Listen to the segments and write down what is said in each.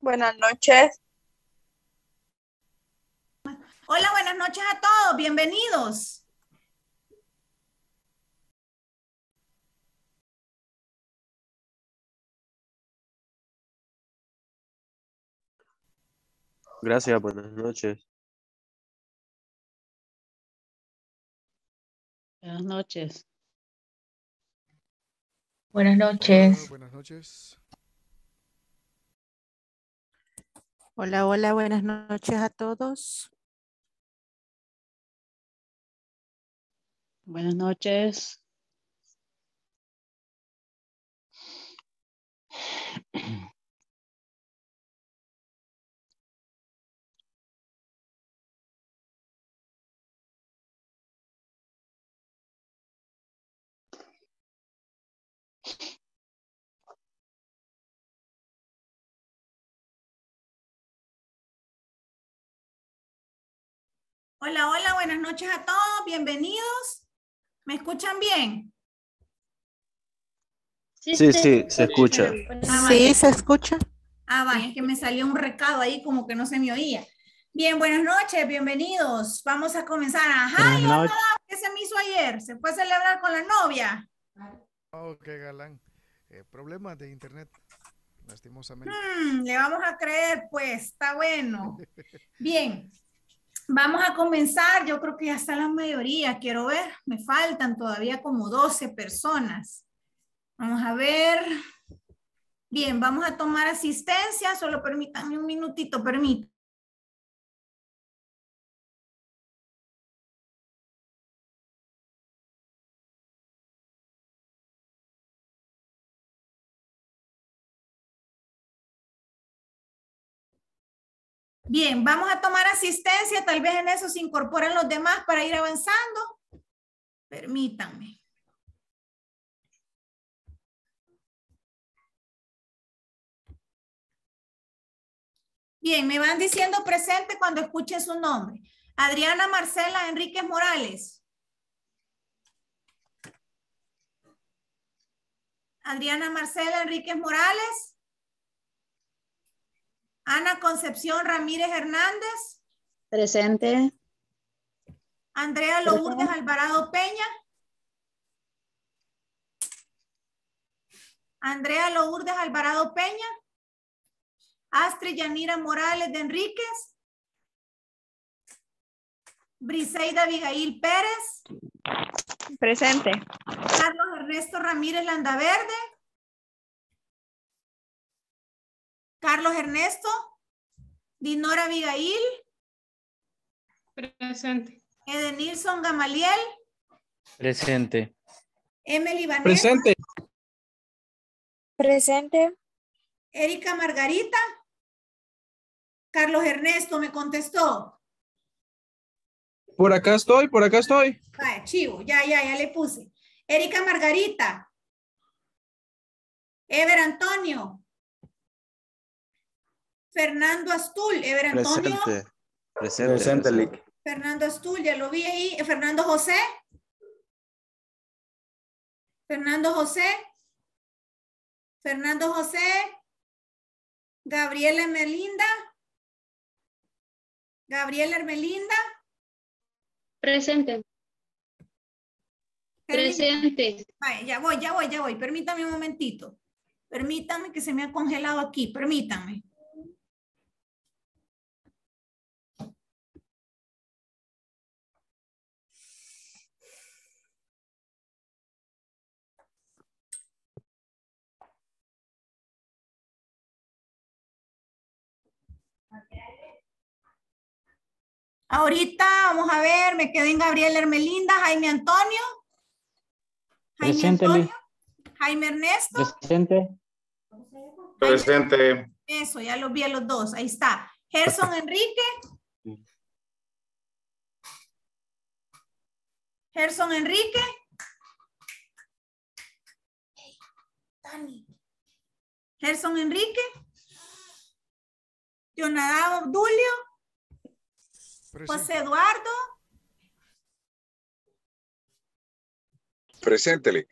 Buenas noches. Hola, buenas noches a todos, bienvenidos. Gracias, buenas noches. Buenas noches. Buenas noches. Hola, Hola, hola, buenas noches a todos. Buenas noches. Hola, hola, buenas noches a todos, bienvenidos. ¿Me escuchan bien? Sí, sí, se escucha. sí, se escucha. Ah, va, ah, es que me salió un recado ahí como que no se me oía. Bien, buenas noches, bienvenidos. Vamos a comenzar. Ajá, ¿qué se me hizo ayer? ¿Se fue a celebrar con la novia? Oh, qué galán. Eh, problemas de internet lastimosamente. Mm, le vamos a creer, pues, está bueno. Bien, Vamos a comenzar, yo creo que ya está la mayoría, quiero ver, me faltan todavía como 12 personas. Vamos a ver. Bien, vamos a tomar asistencia, solo permítanme un minutito, permítanme. Bien, vamos a tomar asistencia, tal vez en eso se incorporan los demás para ir avanzando. Permítanme. Bien, me van diciendo presente cuando escuche su nombre. Adriana Marcela Enríquez Morales. Adriana Marcela Enríquez Morales. Ana Concepción Ramírez Hernández. Presente. Andrea Lourdes Alvarado Peña. Andrea Lourdes Alvarado Peña. Astrid Yanira Morales de Enríquez. Briseida Abigail Pérez. Presente. Carlos Ernesto Ramírez Landaverde. Carlos Ernesto. Dinora Abigail. Presente. Edenilson Gamaliel. Presente. Emily Vanessa. Presente. Presente. Erika Margarita. Carlos Ernesto me contestó. Por acá estoy, por acá estoy. Ah, chivo, ya, ya, ya le puse. Erika Margarita. Ever Antonio. Fernando Astul, Ever ¿eh, Antonio. Presente. Fernando Astul, ya lo vi ahí. Fernando José. Fernando José. Fernando José. Gabriela Melinda. Gabriela Hermelinda. Presente. Presente. ya voy, ya voy, ya voy. Permítame un momentito. Permítame que se me ha congelado aquí. Permítame. Ahorita vamos a ver, me quedé en Gabriel Hermelinda, Jaime Antonio. Jaime Antonio. Jaime Ernesto. Presente. Presente. Eso, ya los vi a los dos. Ahí está. Gerson Enrique. Gerson Enrique. Hey, Dani. Gerson Enrique. Leonardo Julio José pues, Eduardo. Preséntele.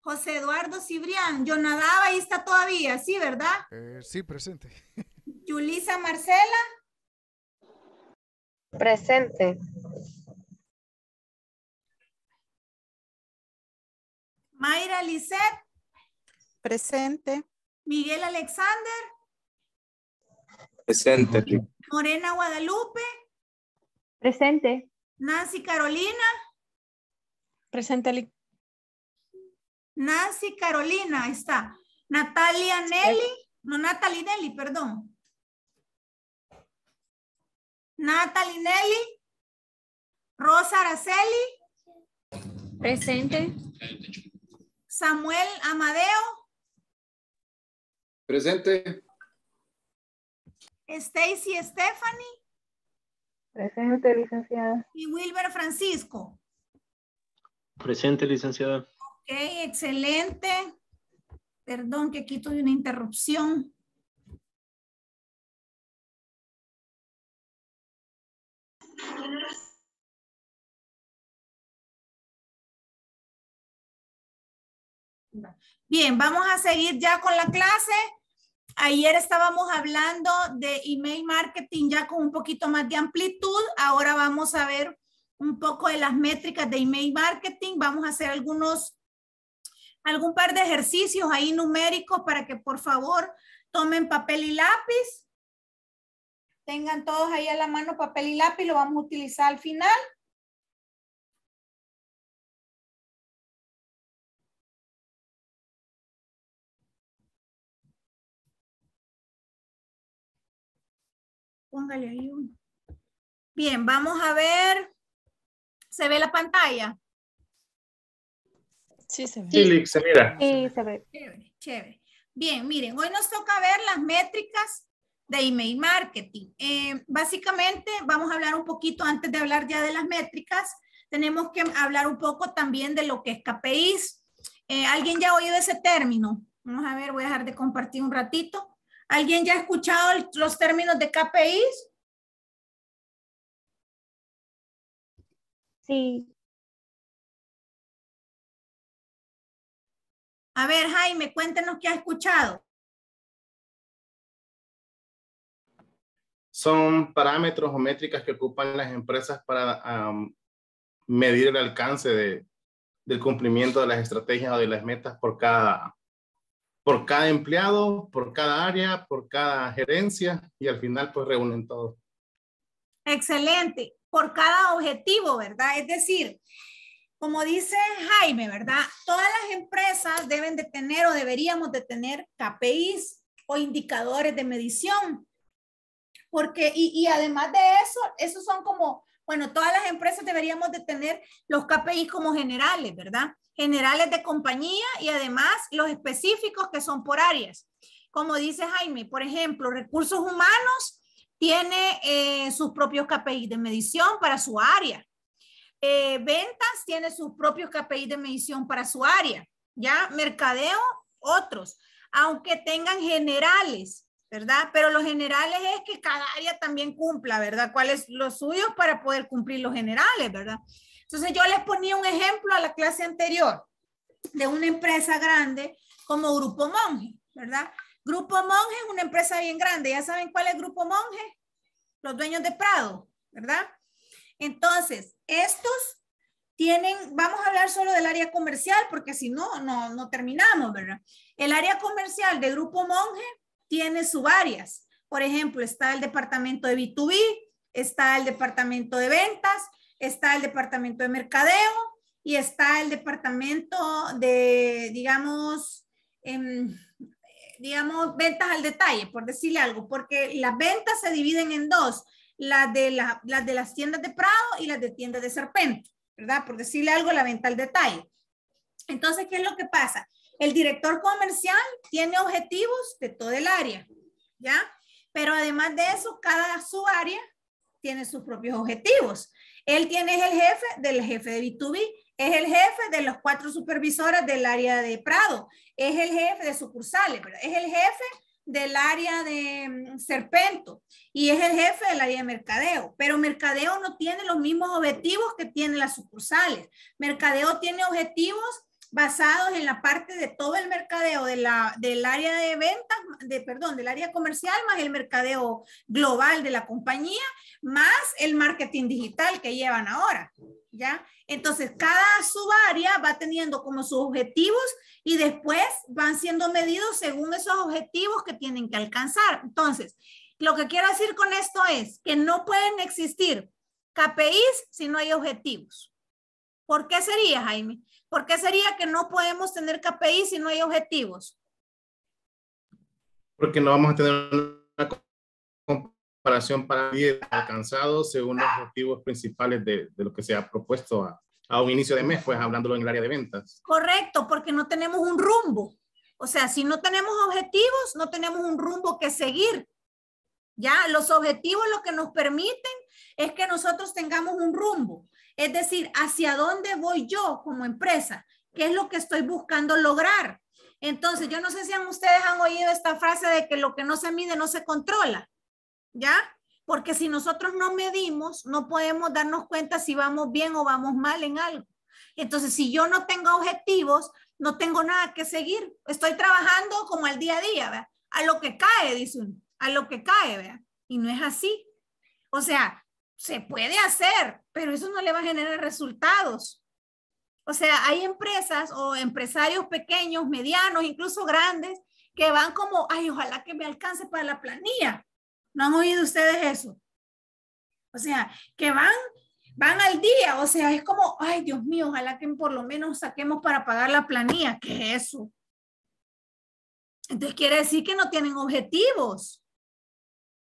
José Eduardo Cibrián. nadaba ahí está todavía, ¿sí, verdad? Eh, sí, presente. Yulisa Marcela. Presente. Mayra Lisset. Presente. Miguel Alexander. Presente. Morena Guadalupe. Presente. Nancy Carolina. Presente. Nancy Carolina, ahí está. Natalia Nelly. No, Natalie Nelly, perdón. Natalie Nelly. Rosa Araceli. Presente. Samuel Amadeo. Presente. Stacy Stephanie. Presente, licenciada. Y Wilber Francisco. Presente, licenciada. Ok, excelente. Perdón que aquí tuve una interrupción. Bien, vamos a seguir ya con la clase. Ayer estábamos hablando de email marketing ya con un poquito más de amplitud. Ahora vamos a ver un poco de las métricas de email marketing. Vamos a hacer algunos, algún par de ejercicios ahí numéricos para que por favor tomen papel y lápiz. Tengan todos ahí a la mano papel y lápiz, lo vamos a utilizar al final. Póngale ahí uno. Bien, vamos a ver. ¿Se ve la pantalla? Sí, se ve. Sí, se mira. Sí, se ve. Chévere, chévere. Bien, miren, hoy nos toca ver las métricas de email marketing. Eh, básicamente, vamos a hablar un poquito, antes de hablar ya de las métricas, tenemos que hablar un poco también de lo que es KPIs. Eh, ¿Alguien ya ha oído ese término? Vamos a ver, voy a dejar de compartir un ratito. ¿Alguien ya ha escuchado los términos de KPIs? Sí. A ver, Jaime, cuéntenos qué ha escuchado. Son parámetros o métricas que ocupan las empresas para medir el alcance del cumplimiento de las estrategias o de las metas por cada por cada empleado, por cada área, por cada gerencia y al final pues reúnen todo. Excelente, por cada objetivo, ¿verdad? Es decir, como dice Jaime, ¿verdad? Todas las empresas deben de tener o deberíamos de tener KPIs o indicadores de medición. Porque, y, y además de eso, esos son como, bueno, todas las empresas deberíamos de tener los KPIs como generales, ¿verdad? generales de compañía y además los específicos que son por áreas. Como dice Jaime, por ejemplo, recursos humanos tiene eh, sus propios KPI de medición para su área. Eh, ventas tiene sus propios KPI de medición para su área. Ya, mercadeo, otros, aunque tengan generales, ¿verdad? Pero los generales es que cada área también cumpla, ¿verdad? ¿Cuáles los suyos para poder cumplir los generales, ¿verdad? Entonces yo les ponía un ejemplo a la clase anterior de una empresa grande como Grupo Monje, ¿verdad? Grupo Monje es una empresa bien grande. ¿Ya saben cuál es Grupo Monje, Los dueños de Prado, ¿verdad? Entonces, estos tienen, vamos a hablar solo del área comercial, porque si no, no, no terminamos, ¿verdad? El área comercial de Grupo Monje tiene subáreas. Por ejemplo, está el departamento de B2B, está el departamento de ventas, está el departamento de mercadeo y está el departamento de, digamos, em, digamos, ventas al detalle, por decirle algo, porque las ventas se dividen en dos, las de, las de las tiendas de Prado y las de tiendas de Serpente, ¿verdad? Por decirle algo, la venta al detalle. Entonces, ¿qué es lo que pasa? El director comercial tiene objetivos de todo el área, ¿ya? Pero además de eso, cada su área tiene sus propios objetivos. Él tiene es el jefe del jefe de B2B, es el jefe de los cuatro supervisoras del área de Prado, es el jefe de sucursales, pero es el jefe del área de mm, Serpento y es el jefe del área de mercadeo, pero mercadeo no tiene los mismos objetivos que tienen las sucursales. Mercadeo tiene objetivos basados en la parte de todo el mercadeo de la, del área de ventas, de, perdón, del área comercial, más el mercadeo global de la compañía, más el marketing digital que llevan ahora, ¿ya? Entonces, cada subárea va teniendo como sus objetivos y después van siendo medidos según esos objetivos que tienen que alcanzar. Entonces, lo que quiero decir con esto es que no pueden existir KPIs si no hay objetivos. ¿Por qué sería, Jaime? ¿Por qué sería que no podemos tener KPI si no hay objetivos? Porque no vamos a tener una comparación para alcanzados según los objetivos principales de, lo que se ha propuesto a, a un inicio de mes, pues hablándolo en el área de ventas. Correcto, porque no tenemos un rumbo. O sea, si no tenemos objetivos, no tenemos un rumbo que seguir. Ya, los objetivos lo que nos permiten es que nosotros tengamos un rumbo. Es decir, ¿hacia dónde voy yo como empresa? ¿Qué es lo que estoy buscando lograr? Entonces, yo no sé si ustedes han oído esta frase de que lo que no se mide no se controla, ¿ya? Porque si nosotros no medimos, no podemos darnos cuenta si vamos bien o vamos mal en algo. Entonces, si yo no tengo objetivos, no tengo nada que seguir. Estoy trabajando como al día a día, ¿verdad? A lo que cae, dice uno, a lo que cae, ¿verdad? Y no es así. O sea, se puede hacer, pero eso no le va a generar resultados. O sea, hay empresas o empresarios pequeños, medianos, incluso grandes, que van como, ay, ojalá que me alcance para la planilla. ¿No han oído ustedes eso? O sea, que van, van al día. O sea, es como, ay, Dios mío, ojalá que por lo menos saquemos para pagar la planilla. ¿Qué es eso? Entonces quiere decir que no tienen objetivos.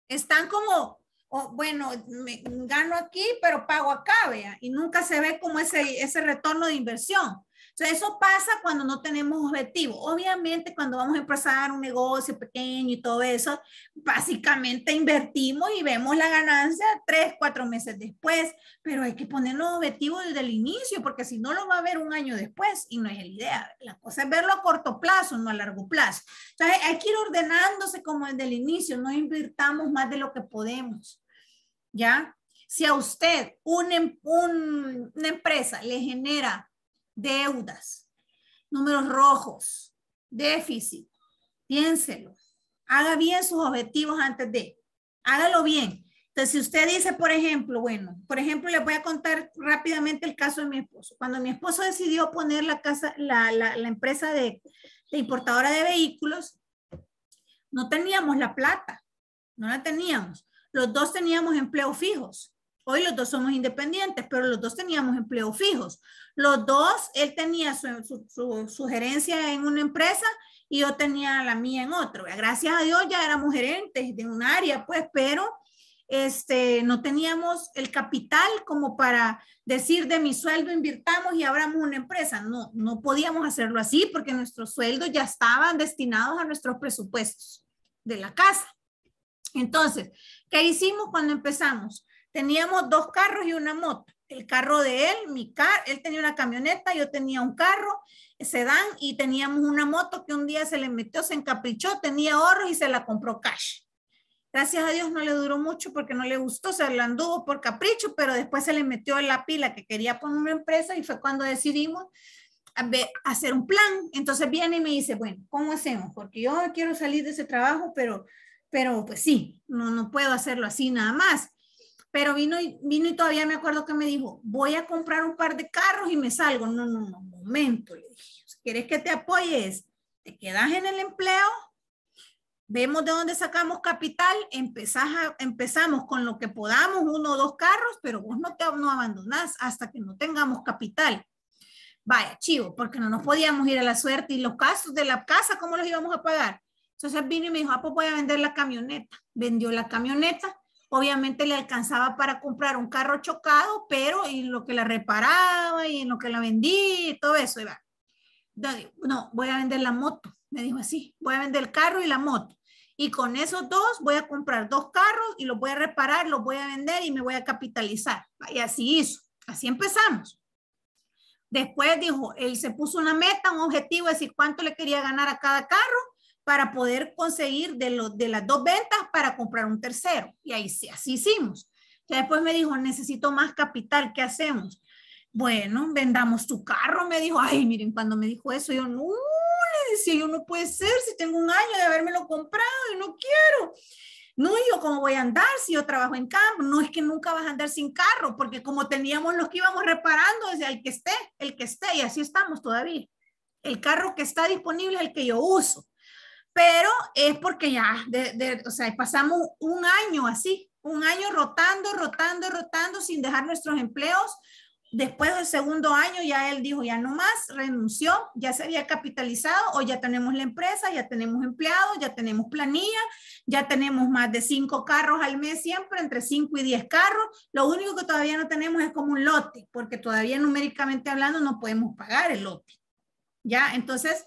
Están como o bueno, me gano aquí, pero pago acá, vea, y nunca se ve como ese, ese retorno de inversión sea, eso pasa cuando no tenemos objetivo. Obviamente, cuando vamos a empezar un negocio pequeño y todo eso, básicamente invertimos y vemos la ganancia tres, cuatro meses después, pero hay que poner los objetivos desde el inicio, porque si no lo va a ver un año después y no es la idea. La cosa es verlo a corto plazo, no a largo plazo. sea, hay que ir ordenándose como desde el inicio, no invirtamos más de lo que podemos. ¿Ya? Si a usted un, em, una empresa le genera deudas, números rojos, déficit. Piénselo. Haga bien sus objetivos antes de. Hágalo bien. Entonces, si usted dice, por ejemplo, bueno, por ejemplo, le voy a contar rápidamente el caso de mi esposo. Cuando mi esposo decidió poner la casa, la, empresa de, de importadora de vehículos, no teníamos la plata, no la teníamos. Los dos teníamos empleos fijos. Hoy los dos somos independientes, pero los dos teníamos empleos fijos. Los dos, él tenía su, su, gerencia en una empresa y yo tenía la mía en otro. Gracias a Dios ya éramos gerentes de un área, pues, pero este, no teníamos el capital como para decir de mi sueldo invirtamos y abramos una empresa. No, no podíamos hacerlo así porque nuestros sueldos ya estaban destinados a nuestros presupuestos de la casa. Entonces, ¿qué hicimos cuando empezamos? teníamos dos carros y una moto. El carro de él, mi car, él tenía una camioneta, yo tenía un carro, sedán y teníamos una moto que un día se le metió, se encaprichó, tenía ahorros y se la compró cash. Gracias a Dios no le duró mucho porque no le gustó, se la anduvo por capricho, pero después se le metió en la pila que quería poner una empresa y fue cuando decidimos hacer un plan. Entonces viene y me dice, bueno, ¿cómo hacemos? Porque yo quiero salir de ese trabajo, pero, pero pues sí, no, no puedo hacerlo así nada más pero vino y, vino y todavía me acuerdo que me dijo, voy a comprar un par de carros y me salgo. No, no, no, momento, le dije, si quieres que te apoyes, te quedas en el empleo, vemos de dónde sacamos capital, empezás empezamos con lo que podamos, uno o dos carros, pero vos no te no abandonás hasta que no tengamos capital. Vaya, chivo, porque no nos podíamos ir a la suerte y los casos de la casa, ¿cómo los íbamos a pagar? Entonces vino y me dijo, ah, pues voy a vender la camioneta. Vendió la camioneta obviamente le alcanzaba para comprar un carro chocado, pero y lo que la reparaba y en lo que la vendí y todo eso, iba. No, voy a vender la moto, me dijo así, voy a vender el carro y la moto. Y con esos dos voy a comprar dos carros y los voy a reparar, los voy a vender y me voy a capitalizar. Y así hizo, así empezamos. Después dijo, él se puso una meta, un objetivo, es decir, cuánto le quería ganar a cada carro para poder conseguir de, lo, de las dos ventas para comprar un tercero. Y ahí sí, así hicimos. Ya después me dijo, necesito más capital, ¿qué hacemos? Bueno, vendamos tu carro, me dijo. Ay, miren, cuando me dijo eso, yo no, le decía, yo no puede ser, si tengo un año de lo comprado y no quiero. No, yo cómo voy a andar si yo trabajo en campo. No es que nunca vas a andar sin carro, porque como teníamos los que íbamos reparando, desde el que esté, el que esté, y así estamos todavía. El carro que está disponible es el que yo uso pero es porque ya, o sea, pasamos un año así, un año rotando, rotando, rotando sin dejar nuestros empleos. Después del segundo año ya él dijo, ya no más, renunció, ya se había capitalizado o ya tenemos la empresa, ya tenemos empleados, ya tenemos planilla, ya tenemos más de cinco carros al mes siempre, entre cinco y diez carros. Lo único que todavía no tenemos es como un lote, porque todavía numéricamente hablando no podemos pagar el lote. Ya, entonces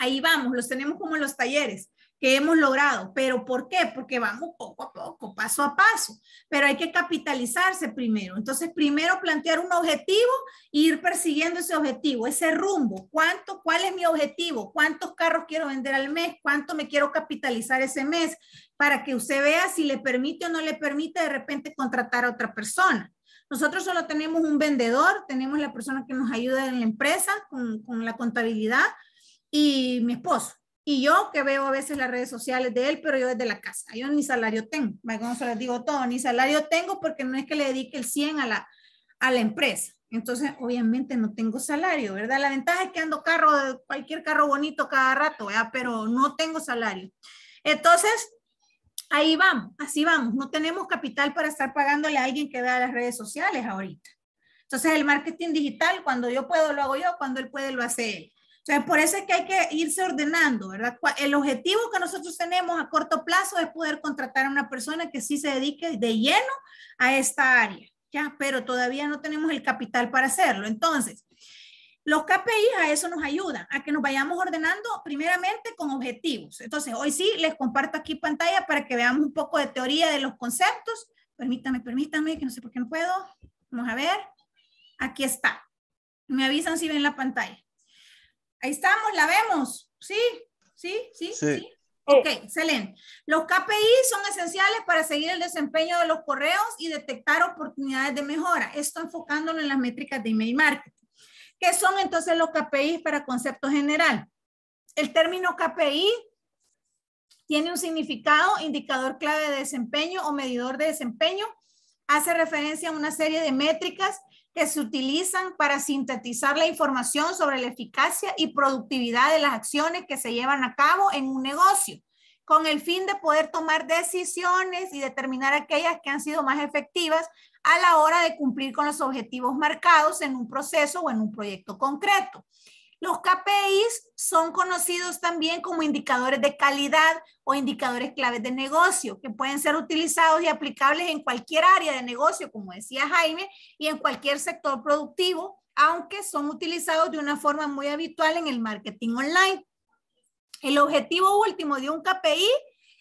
ahí vamos, los tenemos como los talleres que hemos logrado, pero ¿por qué? Porque vamos poco a poco, paso a paso, pero hay que capitalizarse primero. Entonces, primero plantear un objetivo e ir persiguiendo ese objetivo, ese rumbo. ¿Cuánto, cuál es mi objetivo? ¿Cuántos carros quiero vender al mes? ¿Cuánto me quiero capitalizar ese mes? Para que usted vea si le permite o no le permite de repente contratar a otra persona. Nosotros solo tenemos un vendedor, tenemos la persona que nos ayuda en la empresa con, con la contabilidad, y mi esposo. Y yo que veo a veces las redes sociales de él, pero yo desde la casa, yo ni salario tengo, como se les digo todo, ni salario tengo porque no es que le dedique el 100 a la, a la empresa. Entonces, obviamente no tengo salario, ¿verdad? La ventaja es que ando carro, cualquier carro bonito cada rato, ¿verdad? Pero no tengo salario. Entonces, ahí vamos, así vamos. No tenemos capital para estar pagándole a alguien que vea las redes sociales ahorita. Entonces, el marketing digital, cuando yo puedo, lo hago yo, cuando él puede, lo hace él. Entonces, por eso es que hay que irse ordenando, ¿verdad? El objetivo que nosotros tenemos a corto plazo es poder contratar a una persona que sí se dedique de lleno a esta área, ¿ya? Pero todavía no tenemos el capital para hacerlo. Entonces, los KPIs a eso nos ayudan, a que nos vayamos ordenando primeramente con objetivos. Entonces, hoy sí les comparto aquí pantalla para que veamos un poco de teoría de los conceptos. Permítame, permítanme, que no sé por qué no puedo. Vamos a ver. Aquí está. Me avisan si ven la pantalla. Ahí estamos, la vemos. ¿Sí? ¿Sí? ¿Sí? ¿Sí? Ok, excelente. Los KPI son esenciales para seguir el desempeño de los correos y detectar oportunidades de mejora. Esto enfocándolo en las métricas de email marketing. ¿Qué son entonces los KPI para concepto general? El término KPI tiene un significado, indicador clave de desempeño o medidor de desempeño. Hace referencia a una serie de métricas que se utilizan para sintetizar la información sobre la eficacia y productividad de las acciones que se llevan a cabo en un negocio, con el fin de poder tomar decisiones y determinar aquellas que han sido más efectivas a la hora de cumplir con los objetivos marcados en un proceso o en un proyecto concreto. Los KPIs son conocidos también como indicadores de calidad o indicadores claves de negocio, que pueden ser utilizados y aplicables en cualquier área de negocio, como decía Jaime, y en cualquier sector productivo, aunque son utilizados de una forma muy habitual en el marketing online. El objetivo último de un KPI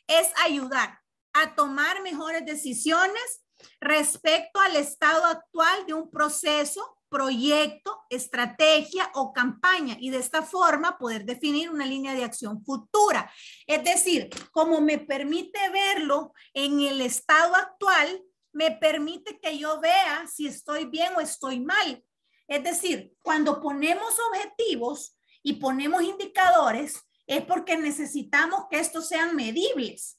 es ayudar a tomar mejores decisiones respecto al estado actual de un proceso proyecto, estrategia o campaña y de esta forma poder definir una línea de acción futura. Es decir, como me permite verlo en el estado actual, me permite que yo vea si estoy bien o estoy mal. Es decir, cuando ponemos objetivos y ponemos indicadores, es porque necesitamos que estos sean medibles.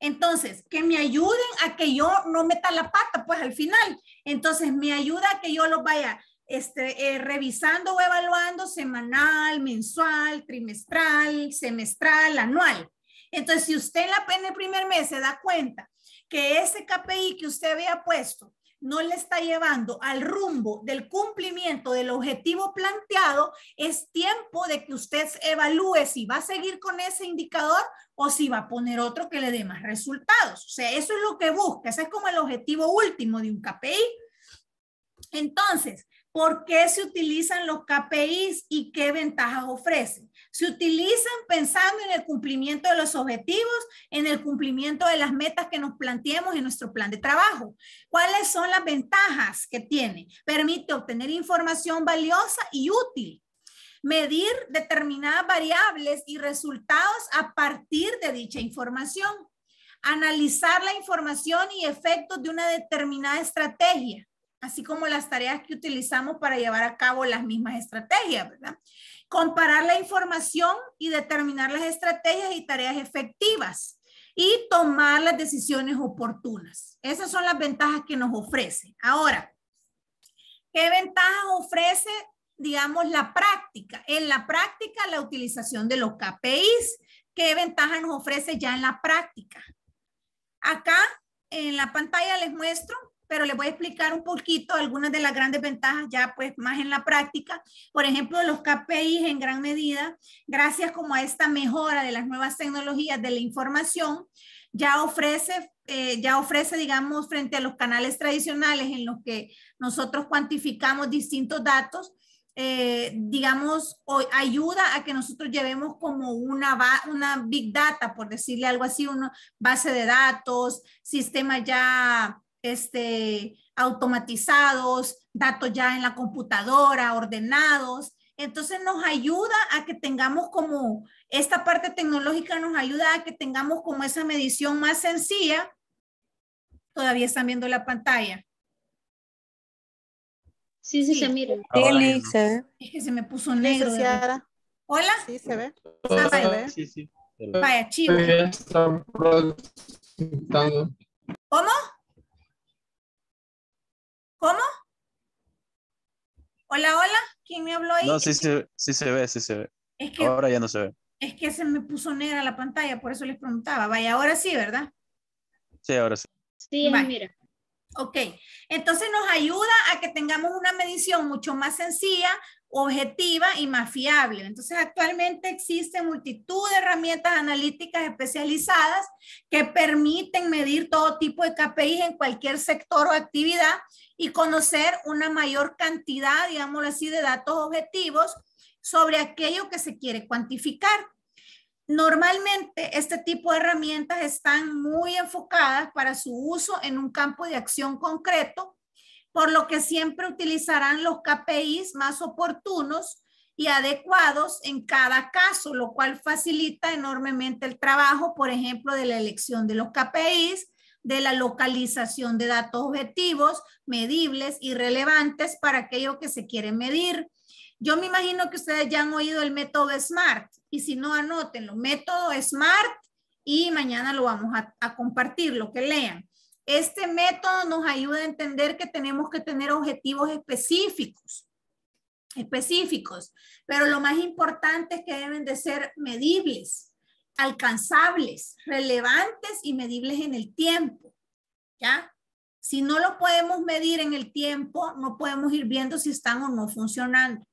Entonces, que me ayuden a que yo no meta la pata, pues al final. Entonces, me ayuda a que yo lo vaya este, eh, revisando o evaluando semanal, mensual, trimestral, semestral, anual. Entonces, si usted en, la, en el primer mes se da cuenta que ese KPI que usted había puesto no le está llevando al rumbo del cumplimiento del objetivo planteado, es tiempo de que usted evalúe si va a seguir con ese indicador o si va a poner otro que le dé más resultados. O sea, eso es lo que busca, ese es como el objetivo último de un KPI. Entonces, ¿por qué se utilizan los KPIs y qué ventajas ofrecen? Se utilizan pensando en el cumplimiento de los objetivos, en el cumplimiento de las metas que nos planteemos en nuestro plan de trabajo. ¿Cuáles son las ventajas que tiene? Permite obtener información valiosa y útil medir determinadas variables y resultados a partir de dicha información, analizar la información y efectos de una determinada estrategia, así como las tareas que utilizamos para llevar a cabo las mismas estrategias, ¿verdad? Comparar la información y determinar las estrategias y tareas efectivas y tomar las decisiones oportunas. Esas son las ventajas que nos ofrece. Ahora, ¿qué ventajas ofrece digamos, la práctica, en la práctica la utilización de los KPIs. ¿Qué ventaja nos ofrece ya en la práctica? Acá en la pantalla les muestro, pero les voy a explicar un poquito algunas de las grandes ventajas ya pues más en la práctica. Por ejemplo, los KPIs en gran medida, gracias como a esta mejora de las nuevas tecnologías de la información, ya ofrece, eh, ya ofrece, digamos, frente a los canales tradicionales en los que nosotros cuantificamos distintos datos, eh, digamos, ayuda a que nosotros llevemos como una, una big data, por decirle algo así, una base de datos, sistemas ya este, automatizados, datos ya en la computadora, ordenados. Entonces nos ayuda a que tengamos como, esta parte tecnológica nos ayuda a que tengamos como esa medición más sencilla. Todavía están viendo la pantalla. Sí, sí, se mira. se ah, ¿eh? Es que se me puso negro. Hola. Sí, se ve. Ah, vaya. Sí, sí. Vaya, chivo. ¿Cómo? ¿Cómo? Hola, hola. ¿Quién me habló ahí? No, sí, sí se ve, sí se ve. ahora ya no se ve. Es que se me puso negra la pantalla, por eso les preguntaba. Vaya, ahora sí, ¿verdad? Sí, ahora sí. Sí, mira. Ok, entonces nos ayuda a que tengamos una medición mucho más sencilla, objetiva y más fiable. Entonces actualmente existen multitud de herramientas analíticas especializadas que permiten medir todo tipo de KPIs en cualquier sector o actividad y conocer una mayor cantidad, digámoslo así, de datos objetivos sobre aquello que se quiere cuantificar. Normalmente este tipo de herramientas están muy enfocadas para su uso en un campo de acción concreto, por lo que siempre utilizarán los KPIs más oportunos y adecuados en cada caso, lo cual facilita enormemente el trabajo, por ejemplo, de la elección de los KPIs, de la localización de datos objetivos, medibles y relevantes para aquello que se quiere medir. Yo me imagino que ustedes ya han oído el método SMART y si no, anótenlo. Método SMART y mañana lo vamos a, compartir, lo que lean. Este método nos ayuda a entender que tenemos que tener objetivos específicos, específicos, pero lo más importante es que deben de ser medibles, alcanzables, relevantes y medibles en el tiempo, ¿ya? Si no lo podemos medir en el tiempo, no podemos ir viendo si están o no funcionando.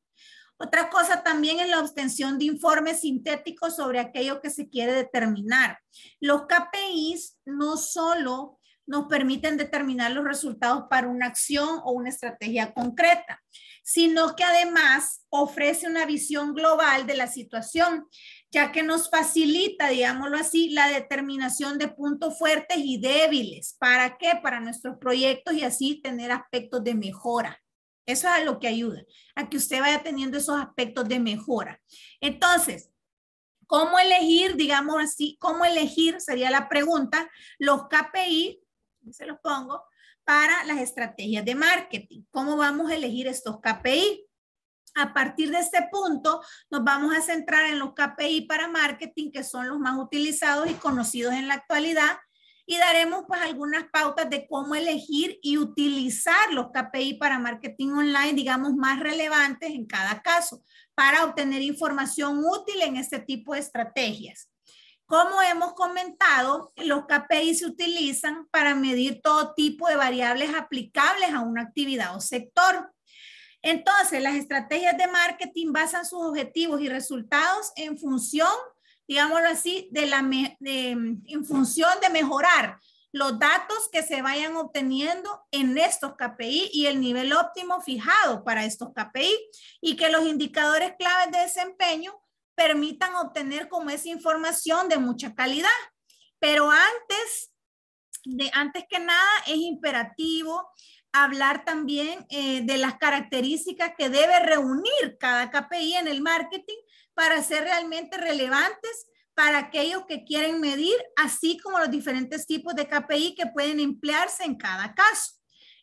Otra cosa también es la obtención de informes sintéticos sobre aquello que se quiere determinar. Los KPIs no solo nos permiten determinar los resultados para una acción o una estrategia concreta, sino que además ofrece una visión global de la situación, ya que nos facilita, digámoslo así, la determinación de puntos fuertes y débiles. ¿Para qué? Para nuestros proyectos y así tener aspectos de mejora. Eso es lo que ayuda, a que usted vaya teniendo esos aspectos de mejora. Entonces, ¿cómo elegir, digamos así, cómo elegir sería la pregunta, los KPI, se los pongo, para las estrategias de marketing? ¿Cómo vamos a elegir estos KPI? A partir de este punto, nos vamos a centrar en los KPI para marketing, que son los más utilizados y conocidos en la actualidad, y daremos pues algunas pautas de cómo elegir y utilizar los KPI para marketing online, digamos, más relevantes en cada caso, para obtener información útil en este tipo de estrategias. Como hemos comentado, los KPI se utilizan para medir todo tipo de variables aplicables a una actividad o sector. Entonces, las estrategias de marketing basan sus objetivos y resultados en función digámoslo así, de la en función de mejorar los datos que se vayan obteniendo en estos KPI y el nivel óptimo fijado para estos KPI y que los indicadores claves de desempeño permitan obtener como esa información de mucha calidad. Pero antes, de, antes que nada, es imperativo hablar también eh, de las características que debe reunir cada KPI en el marketing para ser realmente relevantes para aquellos que quieren medir, así como los diferentes tipos de KPI que pueden emplearse en cada caso.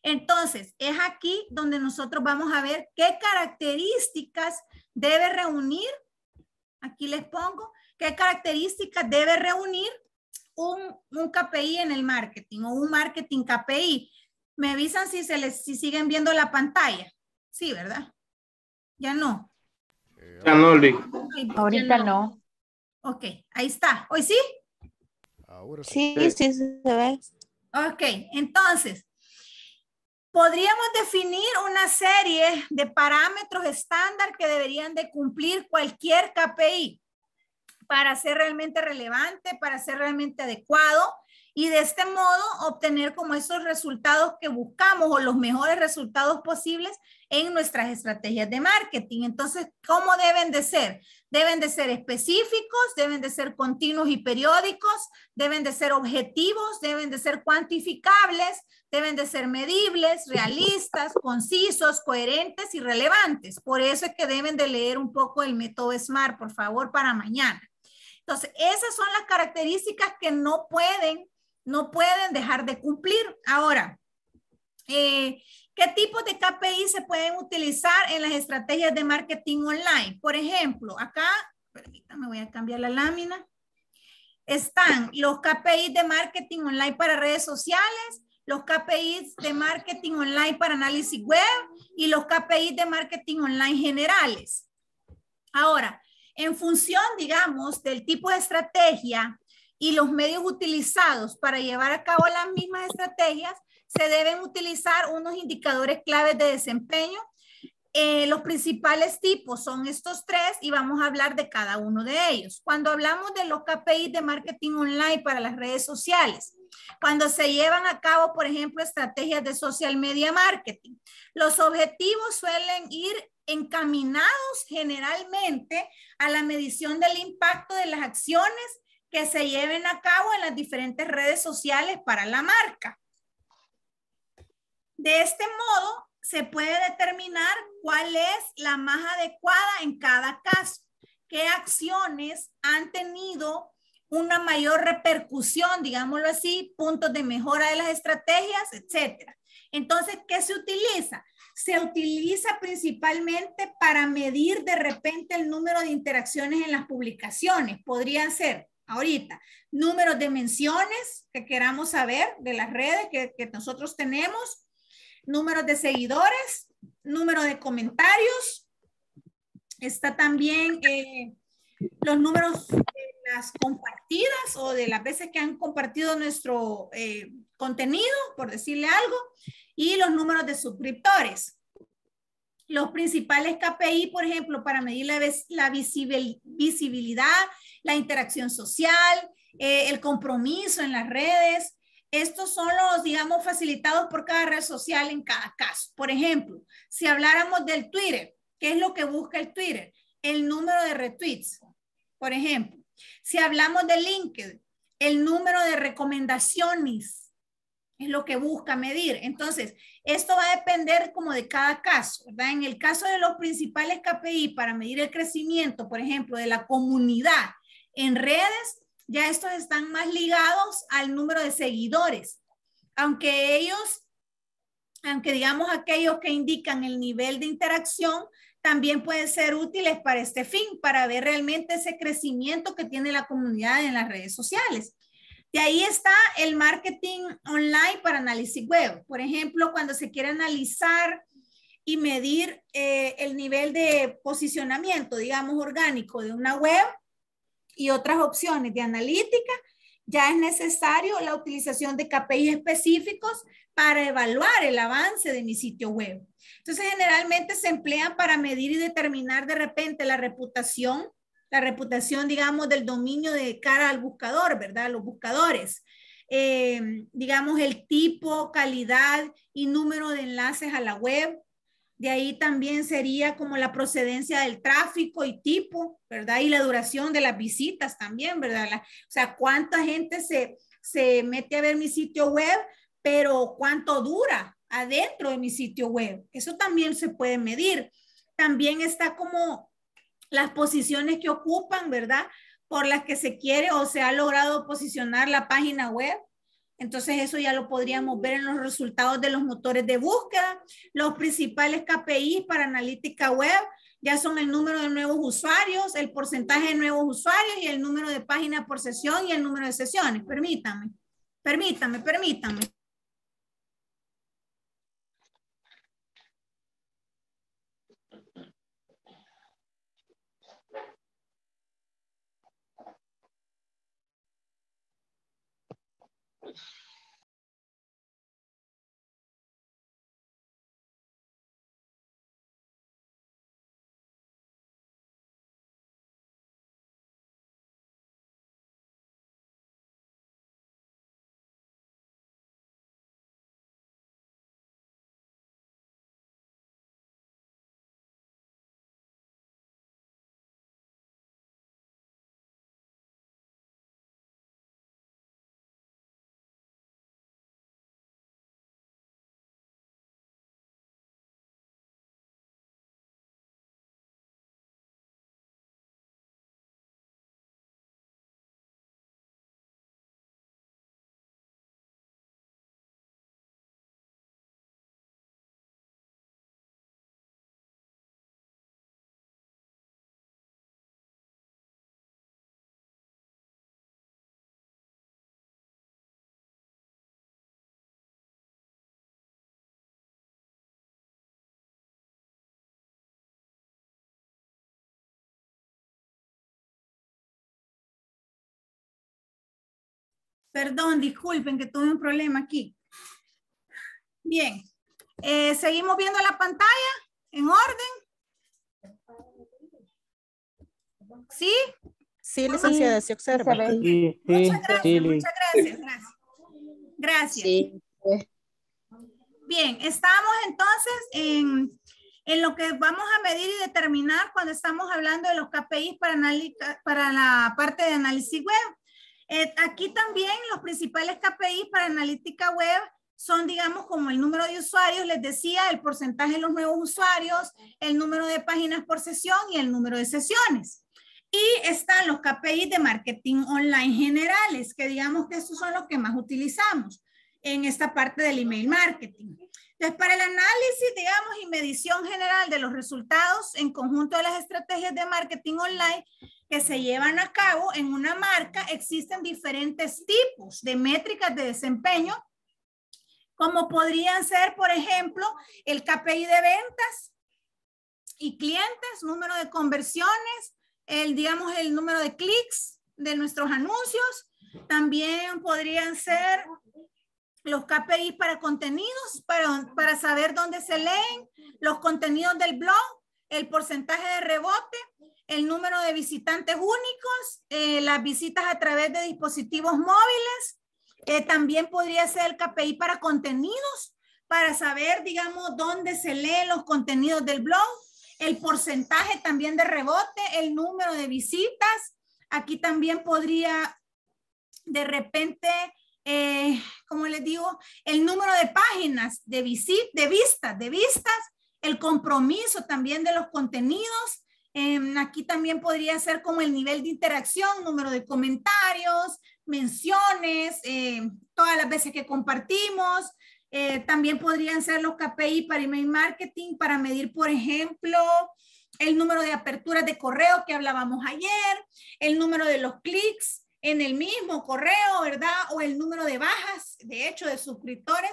Entonces, es aquí donde nosotros vamos a ver qué características debe reunir, aquí les pongo, qué características debe reunir un, KPI en el marketing o un marketing KPI. Me avisan si, se les, si siguen viendo la pantalla. Sí, ¿verdad? Ya no. Ahorita no, Ok, ahí está. ¿Hoy sí? sí. Sí, sí, se ve. Ok, entonces, podríamos definir una serie de parámetros estándar que deberían de cumplir cualquier KPI para ser realmente relevante, para ser realmente adecuado y de este modo obtener como esos resultados que buscamos o los mejores resultados posibles en nuestras estrategias de marketing. Entonces, ¿cómo deben de ser? Deben de ser específicos, deben de ser continuos y periódicos, deben de ser objetivos, deben de ser cuantificables, deben de ser medibles, realistas, concisos, coherentes y relevantes. Por eso es que deben de leer un poco el método SMART, por favor, para mañana. Entonces, esas son las características que no pueden no pueden dejar de cumplir. Ahora, eh, ¿qué tipo de KPI se pueden utilizar en las estrategias de marketing online? Por ejemplo, acá, me voy a cambiar la lámina, están los KPI de marketing online para redes sociales, los KPIs de marketing online para análisis web y los KPIs de marketing online generales. Ahora, en función, digamos, del tipo de estrategia y los medios utilizados para llevar a cabo las mismas estrategias, se deben utilizar unos indicadores claves de desempeño. Eh, los principales tipos son estos tres y vamos a hablar de cada uno de ellos. Cuando hablamos de los KPIs de marketing online para las redes sociales, cuando se llevan a cabo, por ejemplo, estrategias de social media marketing, los objetivos suelen ir encaminados generalmente a la medición del impacto de las acciones que se lleven a cabo en las diferentes redes sociales para la marca. De este modo, se puede determinar cuál es la más adecuada en cada caso, qué acciones han tenido una mayor repercusión, digámoslo así, puntos de mejora de las estrategias, etcétera. Entonces, ¿qué se utiliza? Se utiliza principalmente para medir de repente el número de interacciones en las publicaciones. Podrían ser ahorita. Números de menciones que queramos saber de las redes que, nosotros tenemos. Números de seguidores. Número de comentarios. Está también eh, los números de las compartidas o de las veces que han compartido nuestro eh, contenido, por decirle algo. Y los números de suscriptores los principales KPI, por ejemplo, para medir la, visibilidad, la interacción social, eh, el compromiso en las redes. Estos son los, digamos, facilitados por cada red social en cada caso. Por ejemplo, si habláramos del Twitter, ¿qué es lo que busca el Twitter? El número de retweets, por ejemplo. Si hablamos de LinkedIn, el número de recomendaciones es lo que busca medir. Entonces, esto va a depender como de cada caso, ¿verdad? En el caso de los principales KPI para medir el crecimiento, por ejemplo, de la comunidad en redes, ya estos están más ligados al número de seguidores, aunque ellos, aunque digamos aquellos que indican el nivel de interacción, también pueden ser útiles para este fin, para ver realmente ese crecimiento que tiene la comunidad en las redes sociales. De ahí está el marketing online para análisis web. Por ejemplo, cuando se quiere analizar y medir eh, el nivel de posicionamiento, digamos, orgánico de una web y otras opciones de analítica, ya es necesario la utilización de KPIs específicos para evaluar el avance de mi sitio web. Entonces, generalmente se emplean para medir y determinar de repente la reputación la reputación, digamos, del dominio de cara al buscador, ¿verdad? Los buscadores. Eh, digamos, el tipo, calidad y número de enlaces a la web. De ahí también sería como la procedencia del tráfico y tipo, ¿verdad? Y la duración de las visitas también, ¿verdad? o sea, cuánta gente se, se mete a ver mi sitio web, pero cuánto dura adentro de mi sitio web. Eso también se puede medir. También está como las posiciones que ocupan, ¿verdad? Por las que se quiere o se ha logrado posicionar la página web. Entonces eso ya lo podríamos ver en los resultados de los motores de búsqueda. Los principales KPIs para analítica web ya son el número de nuevos usuarios, el porcentaje de nuevos usuarios y el número de páginas por sesión y el número de sesiones. Permítame, permítame, permítame. Perdón, disculpen que tuve un problema aquí. Bien, eh, seguimos viendo la pantalla en orden. ¿Sí? Sí, licenciada, se observa. Sí, muchas gracias, muchas gracias, gracias. Bien, estamos entonces en, lo que vamos a medir y determinar cuando estamos hablando de los KPIs para, para la parte de análisis web. Eh, aquí también los principales KPIs para analítica web son, digamos, como el número de usuarios, les decía, el porcentaje de los nuevos usuarios, el número de páginas por sesión y el número de sesiones. Y están los KPIs de marketing online generales, que digamos que estos son los que más utilizamos en esta parte del email marketing. Entonces, para el análisis, digamos, y medición general de los resultados en conjunto de las estrategias de marketing online, que se llevan a cabo en una marca, existen diferentes tipos de métricas de desempeño, como podrían ser, por ejemplo, el KPI de ventas y clientes, número de conversiones, el, digamos, el número de clics de nuestros anuncios. También podrían ser los KPI para contenidos, para, para saber dónde se leen, los contenidos del blog, el porcentaje de rebote, el número de visitantes únicos, eh, las visitas a través de dispositivos móviles, eh, también podría ser el KPI para contenidos, para saber, digamos, dónde se leen los contenidos del blog, el porcentaje también de rebote, el número de visitas. Aquí también podría, de repente, eh, como les digo, el número de páginas de, visit, de vistas, de vistas, el compromiso también de los contenidos, Em, aquí también podría ser como el nivel de interacción, número de comentarios, menciones, em, todas las veces que compartimos. Eh, también podrían ser los KPI para email marketing para medir, por ejemplo, el número de aperturas de correo que hablábamos ayer, el número de los clics en el mismo correo, ¿verdad? O el número de bajas, de hecho, de suscriptores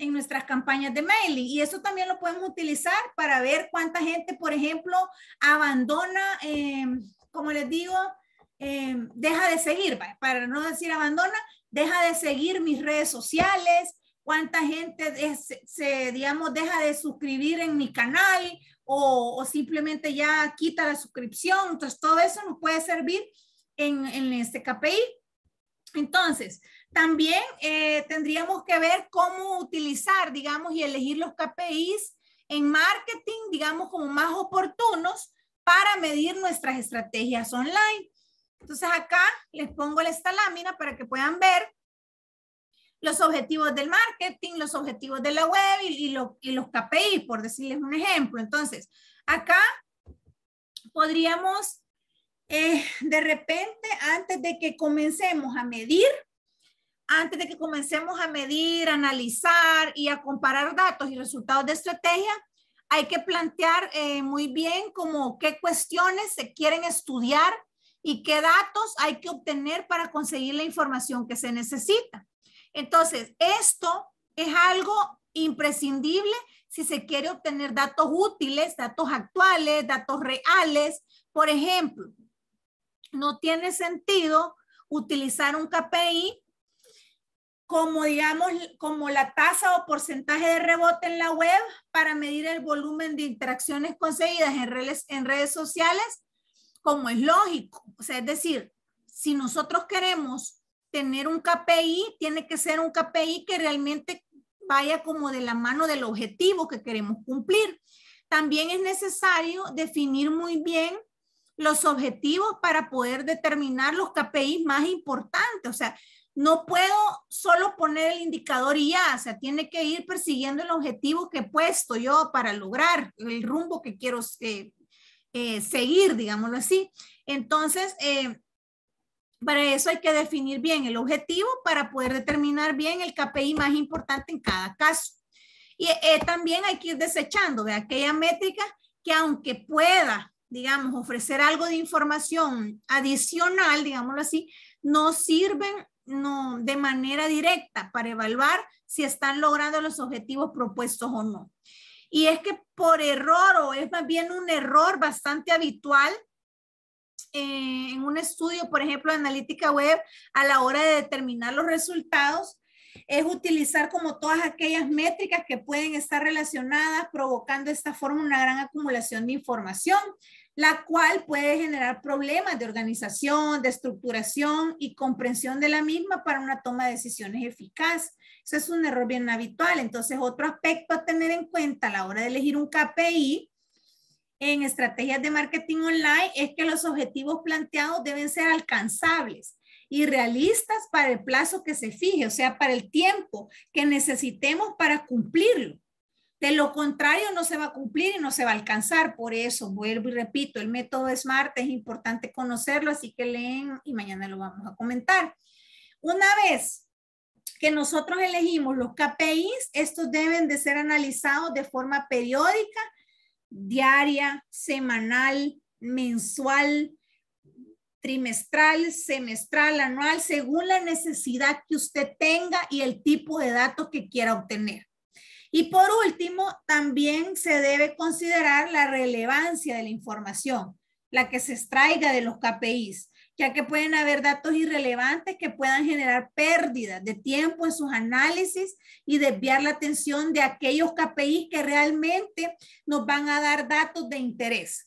en nuestras campañas de mailing. Y eso también lo podemos utilizar para ver cuánta gente, por ejemplo, abandona, eh, como les digo, eh, deja de seguir, para no decir abandona, deja de seguir mis redes sociales, cuánta gente se, digamos, deja de suscribir en mi canal o, o, simplemente ya quita la suscripción. Entonces, todo eso nos puede servir en, en este KPI. Entonces, también eh, tendríamos que ver cómo utilizar, digamos, y elegir los KPIs en marketing, digamos, como más oportunos para medir nuestras estrategias online. Entonces acá les pongo esta lámina para que puedan ver los objetivos del marketing, los objetivos de la web y, los KPIs, por decirles un ejemplo. Entonces, acá podríamos eh, de repente, antes de que comencemos a medir, antes de que comencemos a medir, analizar y a comparar datos y resultados de estrategia, hay que plantear eh, muy bien como qué cuestiones se quieren estudiar y qué datos hay que obtener para conseguir la información que se necesita. Entonces, esto es algo imprescindible si se quiere obtener datos útiles, datos actuales, datos reales. Por ejemplo, no tiene sentido utilizar un KPI como digamos, como la tasa o porcentaje de rebote en la web para medir el volumen de interacciones conseguidas en redes, en redes sociales, como es lógico. O sea, es decir, si nosotros queremos tener un KPI, tiene que ser un KPI que realmente vaya como de la mano del objetivo que queremos cumplir. También es necesario definir muy bien los objetivos para poder determinar los KPIs más importantes. O sea, no puedo solo poner el indicador y ya, o sea, tiene que ir persiguiendo el objetivo que he puesto yo para lograr el rumbo que quiero eh, eh, seguir, digámoslo así. Entonces, eh, para eso hay que definir bien el objetivo para poder determinar bien el KPI más importante en cada caso. Y también hay que ir desechando de aquella métrica que aunque pueda, digamos, ofrecer algo de información adicional, digámoslo así, no sirven no, de manera directa para evaluar si están logrando los objetivos propuestos o no. Y es que por error, o es más bien un error bastante habitual, eh, en un estudio, por ejemplo, de analítica web, a la hora de determinar los resultados, es utilizar como todas aquellas métricas que pueden estar relacionadas, provocando de esta forma una gran acumulación de información la cual puede generar problemas de organización, de estructuración y comprensión de la misma para una toma de decisiones eficaz. Eso es un error bien habitual. Entonces, otro aspecto a tener en cuenta a la hora de elegir un KPI en estrategias de marketing online es que los objetivos planteados deben ser alcanzables y realistas para el plazo que se fije, o sea, para el tiempo que necesitemos para cumplirlo. De lo contrario, no se va a cumplir y no se va a alcanzar. Por eso, vuelvo y repito, el método SMART es importante conocerlo, así que leen y mañana lo vamos a comentar. Una vez que nosotros elegimos los KPIs, estos deben de ser analizados de forma periódica, diaria, semanal, mensual, trimestral, semestral, anual, según la necesidad que usted tenga y el tipo de datos que quiera obtener. Y por último, también se debe considerar la relevancia de la información, la que se extraiga de los KPIs, ya que pueden haber datos irrelevantes que puedan generar pérdidas de tiempo en sus análisis y desviar la atención de aquellos KPIs que realmente nos van a dar datos de interés.